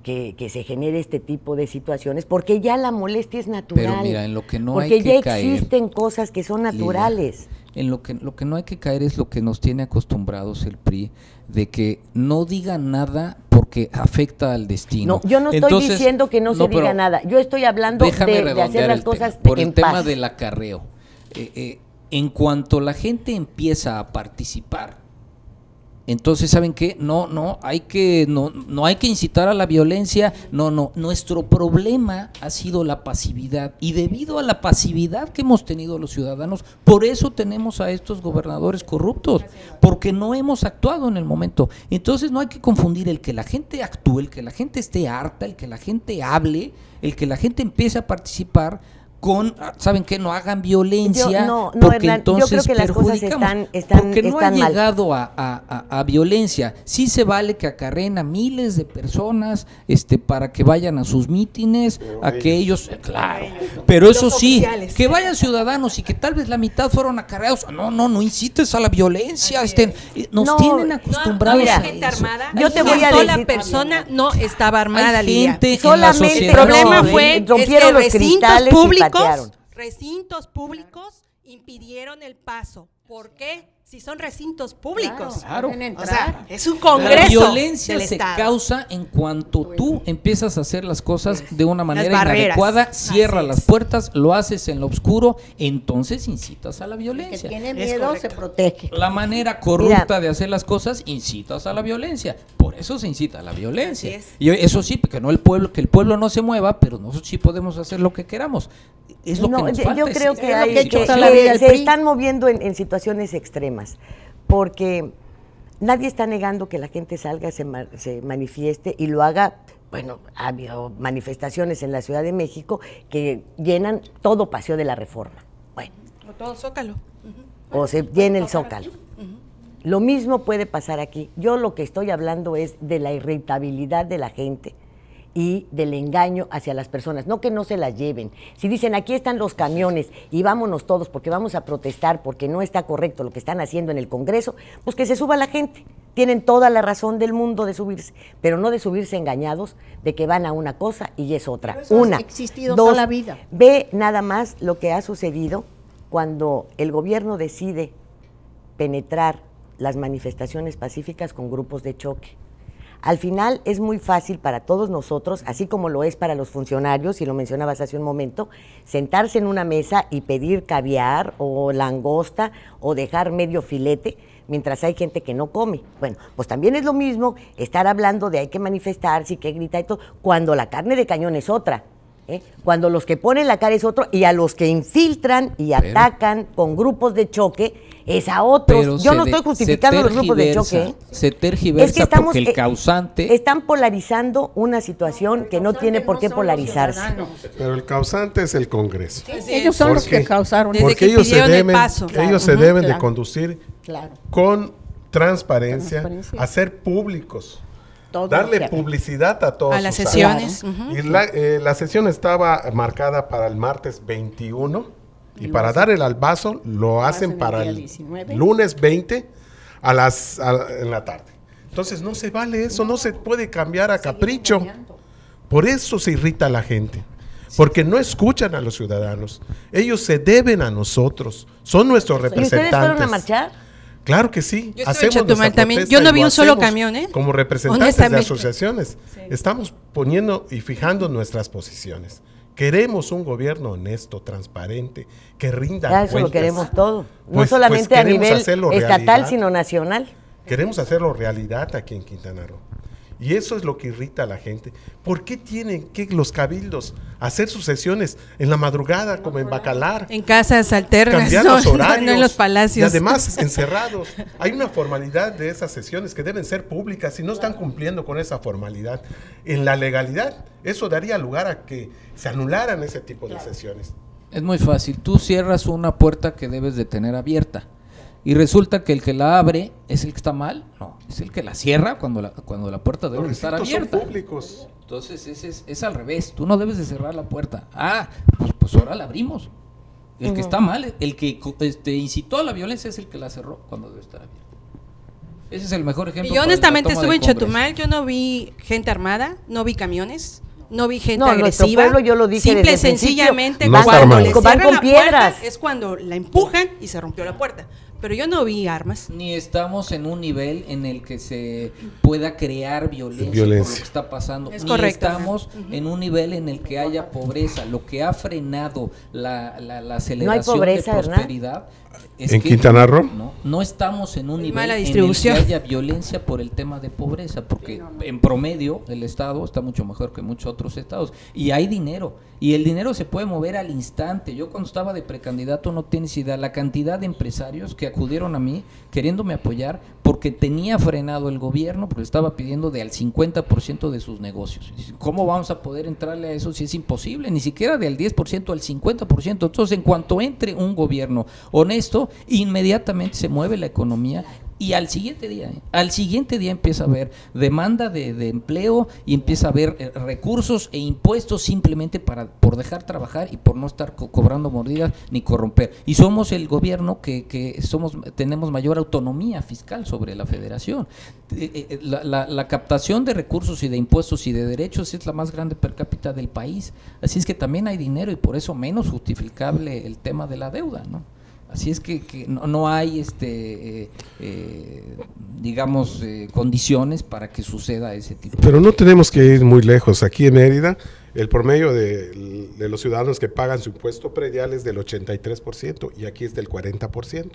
que, se genere este tipo de situaciones, porque ya la molestia es natural. Pero mira, en lo que no hay que ya existen cosas que son naturales. en lo que, lo que no hay que caer es lo que nos tiene acostumbrados el PRI de que no diga nada porque afecta al destino. No, yo no estoy diciendo que no, se diga nada. Yo estoy hablando de, hacer las cosas por el tema del acarreo. Eh, eh, en cuanto la gente empieza a participar entonces, ¿saben qué? No, no, hay que, no, no hay que incitar a la violencia. No, no. Nuestro problema ha sido la pasividad. Y debido a la pasividad que hemos tenido los ciudadanos, por eso tenemos a estos gobernadores corruptos, porque no hemos actuado en el momento. Entonces no hay que confundir el que la gente actúe, el que la gente esté harta, el que la gente hable, el que la gente empiece a participar Ah, ¿saben qué? No hagan violencia, porque entonces yo creo que las cosas están, porque no ha llegado a, violencia. Sí se vale que acarreen a miles de personas este, para que vayan a sus mítines, a que ellos, eh, claro, pero eso sí, que vayan ciudadanos y que tal vez la mitad fueron acarreados. No, no, no incites a la violencia. Eh, nos tienen acostumbrados a Yo te voy a decir. la persona no estaba armada, Solamente el problema fue eh, rompieron que los cristales públicos recintos públicos impidieron el paso. ¿Por qué? si son recintos públicos. Claro, es un congreso. La violencia se causa en cuanto pues tú empiezas a hacer las cosas de una manera inadecuada, cierra las puertas, lo haces en lo oscuro, entonces incitas a la violencia. El que tiene miedo se protege. La manera corrupta de hacer las cosas incitas a la violencia. Por eso se incita a la violencia. Y eso sí, que no el pueblo, que el pueblo no se mueva, pero nosotros sí podemos hacer lo que queramos. yo, creo que, hay, que, se están moviendo en situaciones extremas porque nadie está negando que la gente salga, se, manifieste y lo haga. Bueno, ha habido manifestaciones en la Ciudad de México que llenan todo Paseo de la Reforma. Bueno. O todo Zócalo. O se llena el Zócalo. Lo mismo puede pasar aquí. Yo lo que estoy hablando es de la irritabilidad de la gente y del engaño hacia las personas, no que no se las lleven. Si dicen, aquí están los camiones y vámonos todos porque vamos a protestar porque no está correcto lo que están haciendo en el Congreso, pues que se suba la gente. Tienen toda la razón del mundo de subirse, pero no de subirse engañados de que van a una cosa y es otra. una, existido toda la vida. Ve nada más lo que ha sucedido cuando el gobierno decide penetrar las manifestaciones pacíficas con grupos de choque al final es muy fácil para todos nosotros, así como lo es para los funcionarios, y lo mencionabas hace un momento, sentarse en una mesa y pedir caviar o langosta o dejar medio filete mientras hay gente que no come. Bueno, pues también es lo mismo estar hablando de hay que manifestarse y que gritar y todo, cuando la carne de cañón es otra. ¿eh? Cuando los que ponen la cara es otro y a los que infiltran y atacan con grupos de choque es a otros. Yo no estoy justificando los grupos de choque. ¿eh? Se tergiversa estamos, porque el e- causante... Están polarizando una situación que no tiene por qué polarizarse. Pero el causante es el Congreso. ellos son los que causaron. porque ellos se deben, paso. ellos se deben de conducir con transparencia, hacer públicos. darle publicidad a todas a las sesiones. y la, eh, la, sesión estaba marcada para el martes 21 y, para dar el albazo lo, hacen, para el lunes 20 a las, en la tarde. Entonces no se vale eso, no, se puede cambiar a capricho. Por eso se irrita la gente, porque no escuchan a los ciudadanos. Ellos se deben a nosotros, son nuestros representantes. ¿Y ustedes fueron a marchar? Claro que sí. Yo hacemos también. Yo no vi un solo camión, ¿eh? Como representantes de asociaciones, estamos poniendo y fijando nuestras posiciones. Queremos un gobierno honesto, transparente, que rinda ya, eso lo queremos todo. no pues, pues, solamente a nivel estatal, sino nacional. Queremos hacerlo realidad aquí en Quintana Roo. Y eso es lo que irrita a la gente. ¿Por qué tienen que los cabildos hacer sus sesiones en la madrugada, como en Bacalar? En casas alternas, horarios, en los palacios. Y además encerrados. Hay una formalidad de esas sesiones que deben ser públicas y no están cumpliendo con esa formalidad. En la legalidad, eso daría lugar a que se anularan ese tipo de sesiones. Es muy fácil. Tú cierras una puerta que debes de tener abierta y resulta que el que la abre es el que está mal, no, es el que la cierra cuando la, cuando la puerta debe estar abierta. Son públicos. Entonces es, al revés, tú no debes de cerrar la puerta. Ah, pues, pues ahora la abrimos. El que está mal, el que este, incitó a la violencia es el que la cerró cuando debe estar abierta. Ese es el mejor ejemplo. Y yo honestamente estuve en Chetumal, yo no vi gente armada, no vi camiones, no vi gente no, agresiva. yo lo dije Simple sencillamente cuando le piedras. es cuando la empujan y se rompió la puerta pero yo no vi armas. Ni estamos en un nivel en el que se pueda crear violencia, por lo que está pasando. Es Ni estamos en un nivel en el que haya pobreza. Lo que ha frenado la, la, la aceleración de prosperidad. Es ¿En Quintana Roo? No, no, estamos en un nivel en el que haya violencia por el tema de pobreza, porque en promedio el Estado está mucho mejor que muchos otros estados. Y hay dinero, y el dinero se puede mover al instante. Yo cuando estaba de precandidato no tienes idea la cantidad de empresarios que acudieron a mí queriéndome apoyar porque tenía frenado el gobierno, porque estaba pidiendo de al 50% de sus negocios. ¿Cómo vamos a poder entrarle a eso si es imposible? Ni siquiera del 10% al 50%. Entonces, en cuanto entre un gobierno honesto, inmediatamente se mueve la economía y al siguiente día, ¿eh? al siguiente día empieza a haber demanda de, empleo y empieza a haber eh, recursos e impuestos simplemente para por dejar trabajar y por no estar cobrando mordidas ni corromper. Y somos el gobierno que, que, somos tenemos mayor autonomía fiscal sobre la federación. Eh, la, la captación de recursos y de impuestos y de derechos es la más grande per cápita del país. Así es que también hay dinero y por eso menos justificable el tema de la deuda, ¿no? Así es que, no, no, hay, este, eh, eh, digamos, eh, condiciones para que suceda ese tipo. Pero no tenemos que ir muy lejos. Aquí en Mérida, el promedio de, de los ciudadanos que pagan su impuesto predial es del 83% y aquí es del 40%.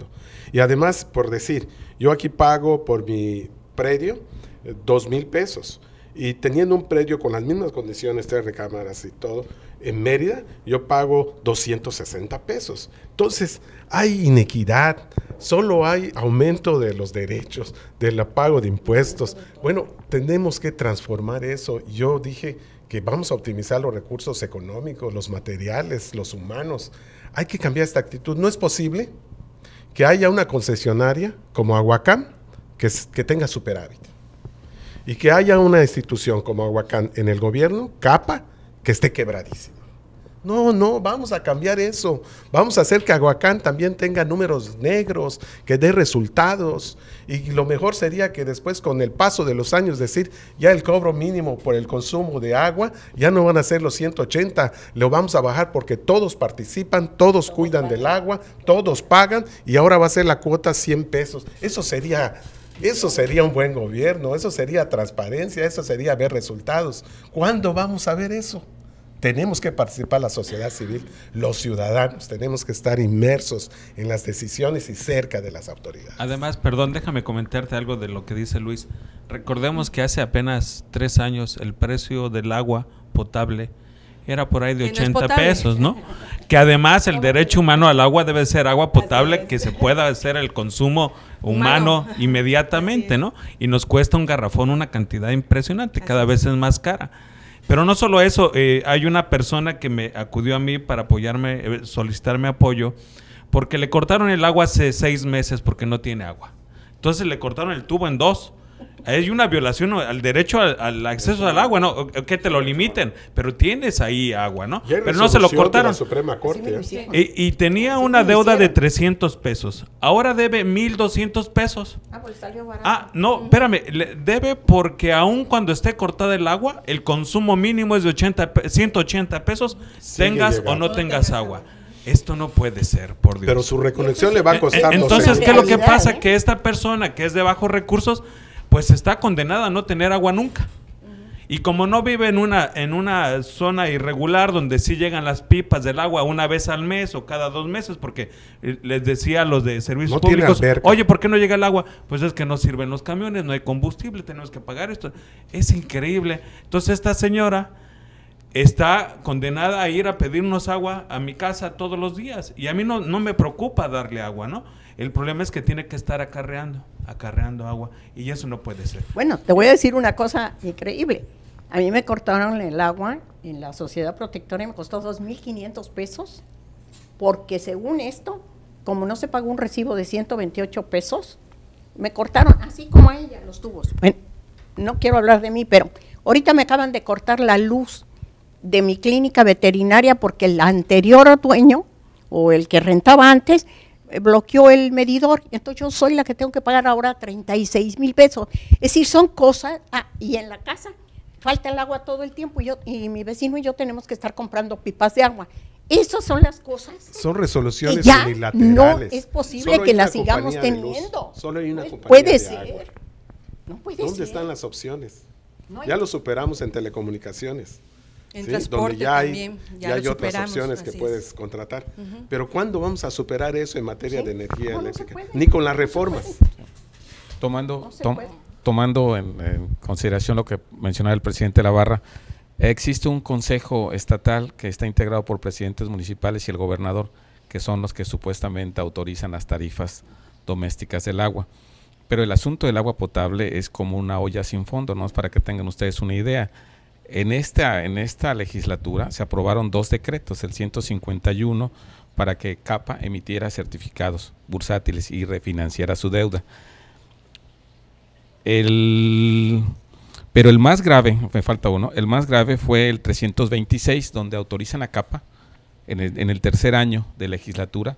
Y además, por decir, yo aquí pago por mi predio dos mil pesos y teniendo un predio con las mismas condiciones, tres recámaras y todo, en Mérida, yo pago 260 pesos. Entonces, hay inequidad, solo hay aumento de los derechos, del pago de impuestos. Bueno, tenemos que transformar eso. Yo dije que vamos a optimizar los recursos económicos, los materiales, los humanos. Hay que cambiar esta actitud. No es posible que haya una concesionaria como Aguacán que, que tenga superávit y que haya una institución como Aguacán en el gobierno, capa, que esté quebradísimo No, no, vamos a cambiar eso. Vamos a hacer que Aguacán también tenga números negros, que dé resultados. Y lo mejor sería que después, con el paso de los años, decir, ya el cobro mínimo por el consumo de agua, ya no van a ser los 180, lo vamos a bajar porque todos participan, todos cuidan del agua, todos pagan y ahora va a ser la cuota 100 pesos. Eso sería eso sería un buen gobierno, eso sería transparencia, eso sería ver resultados. ¿Cuándo vamos a ver eso? Tenemos que participar la sociedad civil, los ciudadanos, tenemos que estar inmersos en las decisiones y cerca de las autoridades. Además, perdón, déjame comentarte algo de lo que dice Luis. Recordemos que hace apenas tres años el precio del agua potable era por ahí de 80 pesos, ¿no? Que además el derecho humano al agua debe ser agua potable que se pueda hacer el consumo humano, inmediatamente, ¿no? Y nos cuesta un garrafón una cantidad impresionante, cada vez es más cara. Pero no solo eso, eh, hay una persona que me acudió a mí para apoyarme, eh, solicitarme apoyo, porque le cortaron el agua hace seis meses porque no tiene agua. Entonces le cortaron el tubo en dos hay una violación al derecho al, acceso al agua, ¿no? Que te lo limiten, pero tienes ahí agua, ¿no? Pero no se lo cortaron. Suprema Corte, ¿eh? y, tenía una deuda de 300 pesos. Ahora debe 1200 pesos. Ah, pues Ah, no, espérame, debe porque aun cuando esté cortada el agua, el consumo mínimo es de 80, 180 pesos, tengas o no tengas agua. Esto no puede ser, por Dios. Pero su reconexión le va a eh, eh, costar. Entonces, ¿qué es lo que pasa? Que esta persona que es de bajos recursos pues está condenada a no tener agua nunca. Y como no vive en una, en una zona irregular donde sí llegan las pipas del agua una vez al mes o cada dos meses, porque eh, les decía a los de servicios públicos, oye, ¿por qué no llega el agua? Pues es que no sirven los camiones, no hay combustible, tenemos que pagar esto. Es increíble. Entonces esta señora está condenada a ir a pedirnos agua a mi casa todos los días. Y a mí no, no me preocupa darle agua, ¿no? El problema es que tiene que estar acarreando acarreando agua y eso no puede ser. Bueno, te voy a decir una cosa increíble. A mí me cortaron el agua en la sociedad protectora y me costó 2.500 pesos porque según esto, como no se pagó un recibo de 128 pesos, me cortaron así como a ella los tubos. Bueno, no quiero hablar de mí, pero ahorita me acaban de cortar la luz de mi clínica veterinaria porque el anterior dueño o el que rentaba antes eh, bloqueó el medidor, entonces yo soy la que tengo que pagar ahora 36 mil pesos. Es decir, son cosas, ah, y en la casa falta el agua todo el tiempo y, yo, y mi vecino y yo tenemos que estar comprando pipas de agua. Esas son las cosas. Son resoluciones unilaterales. No es posible que las sigamos teniendo. Solo hay una compañía puede ser. No puede ¿Dónde están las opciones? ya lo superamos en telecomunicaciones. En transporte donde ya hay, ya, hay otras opciones que puedes contratar. Pero ¿cuándo vamos a superar eso en materia de energía eléctrica? Ni con las reformas. Tomando, tomando en, consideración lo que mencionaba el presidente Lavarra, existe un consejo estatal que está integrado por presidentes municipales y el gobernador, que son los que supuestamente autorizan las tarifas domésticas del agua. Pero el asunto del agua potable es como una olla sin fondo, ¿no? es Para que tengan ustedes una idea en esta, en esta legislatura se aprobaron dos decretos, el 151 para que CAPA emitiera certificados bursátiles y refinanciara su deuda. pero el más grave, me falta uno, el más grave fue el 326, donde autorizan a CAPA en el, en el tercer año de legislatura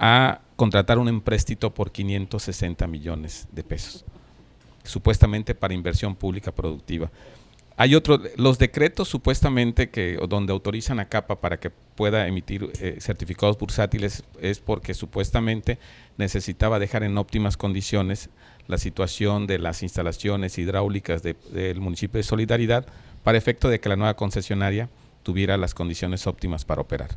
a contratar un empréstito por 560 millones de pesos, supuestamente para inversión pública productiva. Hay otro, los decretos supuestamente que donde autorizan a CAPA para que pueda emitir eh, certificados bursátiles es porque supuestamente necesitaba dejar en óptimas condiciones la situación de las instalaciones hidráulicas del municipio de Solidaridad para efecto de que la nueva concesionaria tuviera las condiciones óptimas para operar.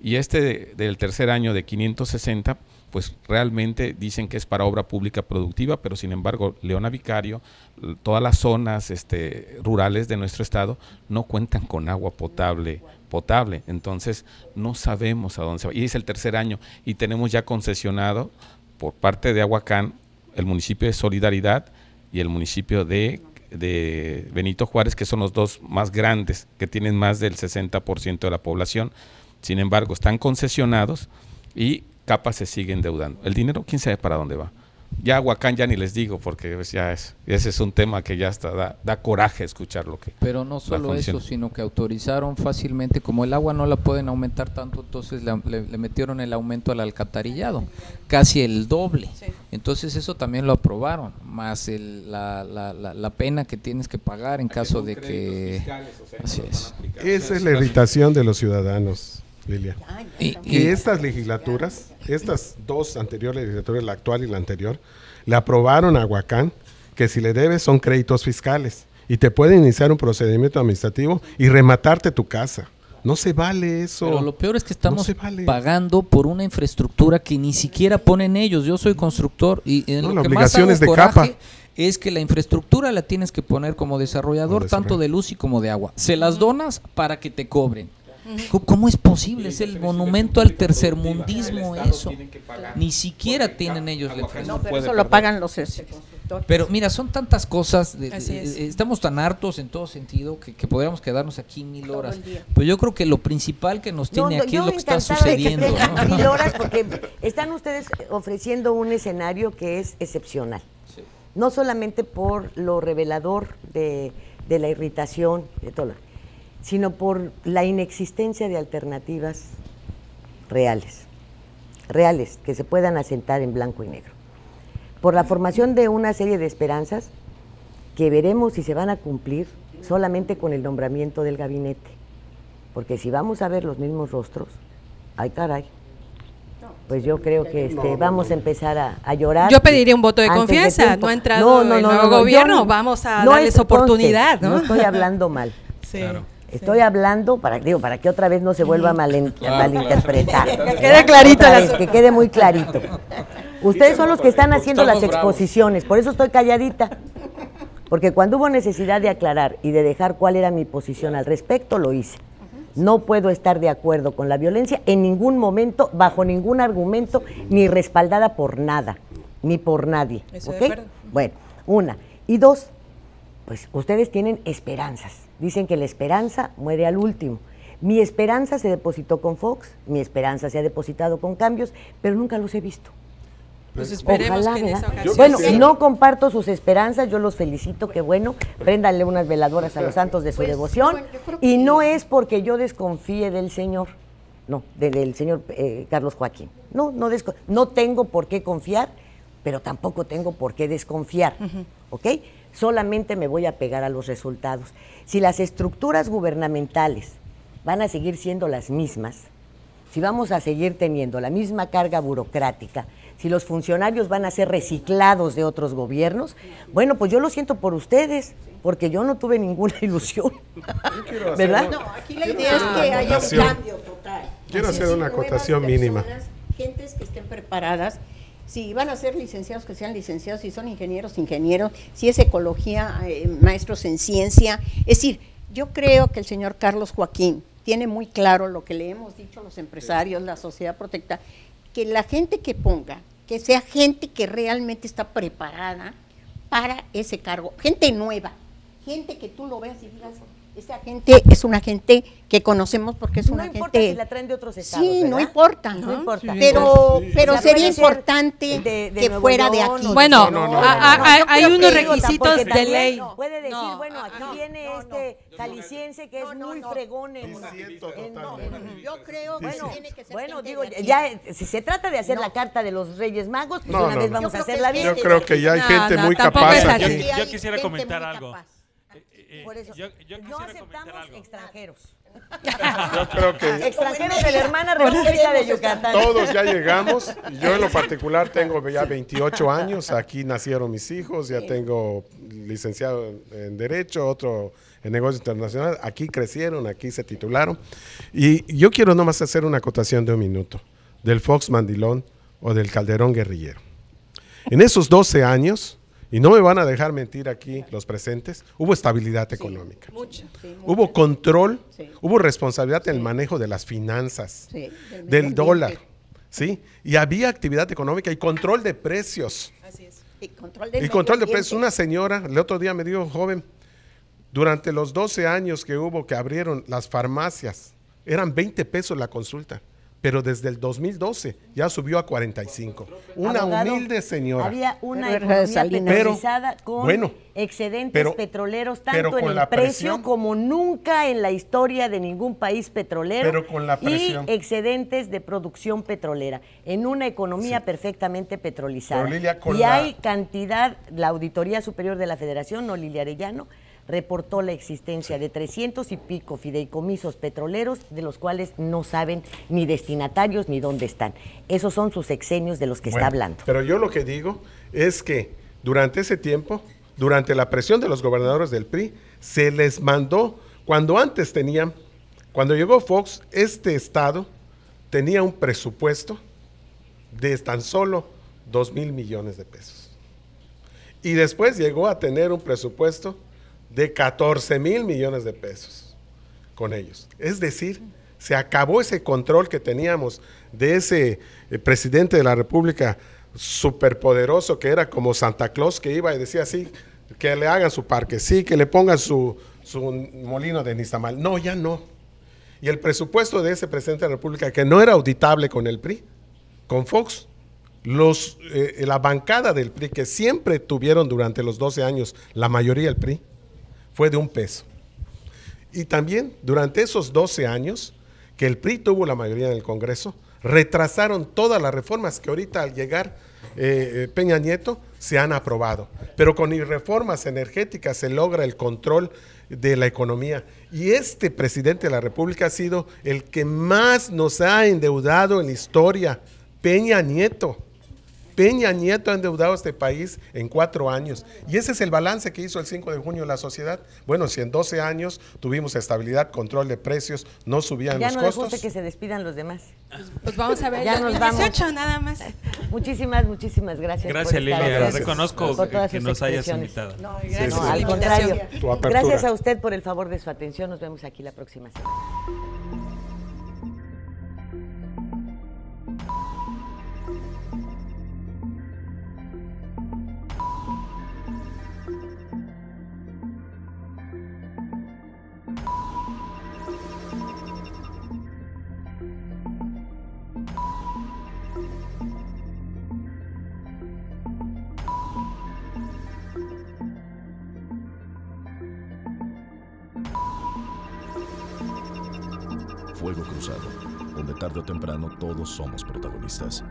Y este del tercer año de 560 pues realmente dicen que es para obra pública productiva, pero sin embargo Leona Vicario, todas las zonas este, rurales de nuestro estado no cuentan con agua potable potable, entonces no sabemos a dónde se va. Y es el tercer año y tenemos ya concesionado por parte de Aguacán el municipio de Solidaridad y el municipio de, de, Benito Juárez, que son los dos más grandes, que tienen más del 60% de la población. Sin embargo, están concesionados y Capas se siguen endeudando. El dinero, quién sabe para dónde va. Ya Huacán ya ni les digo porque pues, ya es, ese es un tema que ya está, da, coraje escuchar lo que... Pero no solo eso, sino que autorizaron fácilmente, como el agua no la pueden aumentar tanto, entonces le, metieron el aumento al alcantarillado, casi el doble. Entonces eso también lo aprobaron, más la, la, la, pena que tienes que pagar en caso de que... es. Esa es la irritación de los ciudadanos y, estas legislaturas, estas dos anteriores legislaturas, la actual y la anterior, le aprobaron a Huacán que si le debes son créditos fiscales y te pueden iniciar un procedimiento administrativo y rematarte tu casa. No se vale eso. Pero lo peor es que estamos pagando por una infraestructura que ni siquiera ponen ellos. Yo soy constructor y en lo que más hago es es que la infraestructura la tienes que poner como desarrollador tanto de luz y como de agua. Se las donas para que te cobren. ¿Cómo es posible? Es el monumento al tercermundismo eso. Ni siquiera tienen ellos la No, pero eso lo pagan los este Pero mira, son tantas cosas, estamos tan hartos en todo sentido que, podríamos quedarnos aquí mil horas. Pero yo creo que lo principal que nos tiene aquí es lo que está sucediendo. Mil horas porque están ustedes ofreciendo un escenario que es excepcional. No solamente por lo revelador de, la irritación, de todo sino por la inexistencia de alternativas reales, reales, que se puedan asentar en blanco y negro. Por la formación de una serie de esperanzas que veremos si se van a cumplir solamente con el nombramiento del gabinete. Porque si vamos a ver los mismos rostros, ay caray, pues yo creo que este, vamos a empezar a, llorar. Yo pediría un voto de confianza, no ha entrado el nuevo gobierno, vamos a darles oportunidad. ¿no? no estoy hablando mal. Sí. Estoy hablando para, digo, para que otra vez no se vuelva a malinterpretar. Que quede clarito. que quede muy clarito. Ustedes son los que están haciendo las exposiciones, por eso estoy calladita. Porque cuando hubo necesidad de aclarar y de dejar cuál era mi posición al respecto, lo hice. No puedo estar de acuerdo con la violencia en ningún momento, bajo ningún argumento, ni respaldada por nada, ni por nadie. Bueno, una. Y dos, pues ustedes tienen esperanzas Dicen que la esperanza muere al último. Mi esperanza se depositó con Fox, mi esperanza se ha depositado con cambios, pero nunca los he visto. Pues pues bueno, no comparto sus esperanzas, yo los felicito, qué bueno. Préndanle unas veladoras a los santos de su pues, devoción. y no es porque yo desconfíe del Señor, no, del Señor eh, Carlos Joaquín. No, no, no tengo por qué confiar, pero tampoco tengo por qué desconfiar solamente me voy a pegar a los resultados. Si las estructuras gubernamentales van a seguir siendo las mismas, si vamos a seguir teniendo la misma carga burocrática, si los funcionarios van a ser reciclados de otros gobiernos, bueno, pues yo lo siento por ustedes, porque yo no tuve ninguna ilusión. ¿Verdad? No, aquí la idea es que haya un cambio total. Quiero hacer una acotación mínima. Gentes que estén preparadas si van a ser licenciados, que sean licenciados, si son ingenieros, ingenieros, si es ecología, eh, maestros en ciencia. Es decir, yo creo que el señor Carlos Joaquín tiene muy claro lo que le hemos dicho a los empresarios, la sociedad protecta, que la gente que ponga, que sea gente que realmente está preparada para ese cargo, gente nueva, gente que tú lo veas y digas, esa gente es una gente que conocemos porque es no una gente. No importa si la traen de otros estados. Sí, no importa. No, no importa. pero, pero sería importante que fuera de aquí. Bueno, hay unos requisitos de ley. puede decir, bueno, aquí viene este caliciense que es muy fregón en Yo creo que tiene que ser. Bueno, digo, ya si se trata de hacer la carta de los Reyes Magos, pues una vez vamos a hacerla bien. Yo creo que ya hay gente muy capaz. Yo quisiera comentar algo. Eh, no aceptamos extranjeros. Yo creo que extranjeros de la hermana República de Yucatán. Todos ya llegamos. Yo en lo particular tengo ya 28 años. Aquí nacieron mis hijos. Ya tengo licenciado en derecho, otro en negocios internacionales. Aquí crecieron, aquí se titularon. Y yo quiero nomás hacer una acotación de un minuto del Fox Mandilón o del Calderón Guerrillero. En esos 12 años y no me van a dejar mentir aquí los presentes, hubo estabilidad económica. hubo control, hubo responsabilidad en el manejo de las finanzas, del dólar, ¿sí? Y había actividad económica y control de precios. Así es. Y control, y control de precios. Una señora, el otro día me dijo, joven, durante los 12 años que hubo que abrieron las farmacias, eran 20 pesos la consulta pero desde el 2012 ya subió a 45. Una humilde señora. Había una economía petrolizada con excedentes petroleros tanto en el precio como nunca en la historia de ningún país petrolero pero con y excedentes de producción petrolera en una economía perfectamente petrolizada. y hay cantidad, la Auditoría Superior de la Federación, no Lilia Arellano, reportó la existencia de 300 y pico fideicomisos petroleros, de los cuales no saben ni destinatarios ni dónde están. Esos son sus exenios de los que está hablando. Pero yo lo que digo es que durante ese tiempo, durante la presión de los gobernadores del PRI, se les mandó, cuando antes tenían, cuando llegó Fox, este Estado tenía un presupuesto de tan solo 2 mil millones de pesos. Y después llegó a tener un presupuesto de 14 mil millones de pesos con ellos. Es decir, se acabó ese control que teníamos de ese eh, presidente de la República superpoderoso que era como Santa Claus que iba y decía así, que le hagan su parque, sí, que le pongan su, molino de Nizamal. No, ya no. Y el presupuesto de ese presidente de la República, que no era auditable con el PRI, con Fox, los, eh, eh, la bancada del PRI, que siempre tuvieron durante los 12 años la mayoría del PRI, fue de un peso. Y también durante esos 12 años que el PRI tuvo la mayoría en el Congreso, retrasaron todas las reformas que ahorita al llegar eh, eh, Peña Nieto se han aprobado. Pero con reformas energéticas se logra el control de la economía. Y este presidente de la República ha sido el que más nos ha endeudado en la historia, Peña Nieto. Peña Nieto ha endeudado este país en cuatro años. Y ese es el balance que hizo el 5 de junio la sociedad. Bueno, si en 12 años tuvimos estabilidad, control de precios, no subían ya los no costos. Ya no que se despidan los demás. Pues vamos a ver. Ya nos vamos. nada más. Muchísimas, muchísimas gracias. Gracias, Lilia. Reconozco que nos hayas invitado. No, gracias. No, al contrario. Gracias a usted por el favor de su atención. Nos vemos aquí la próxima semana. donde tarde o temprano todos somos protagonistas.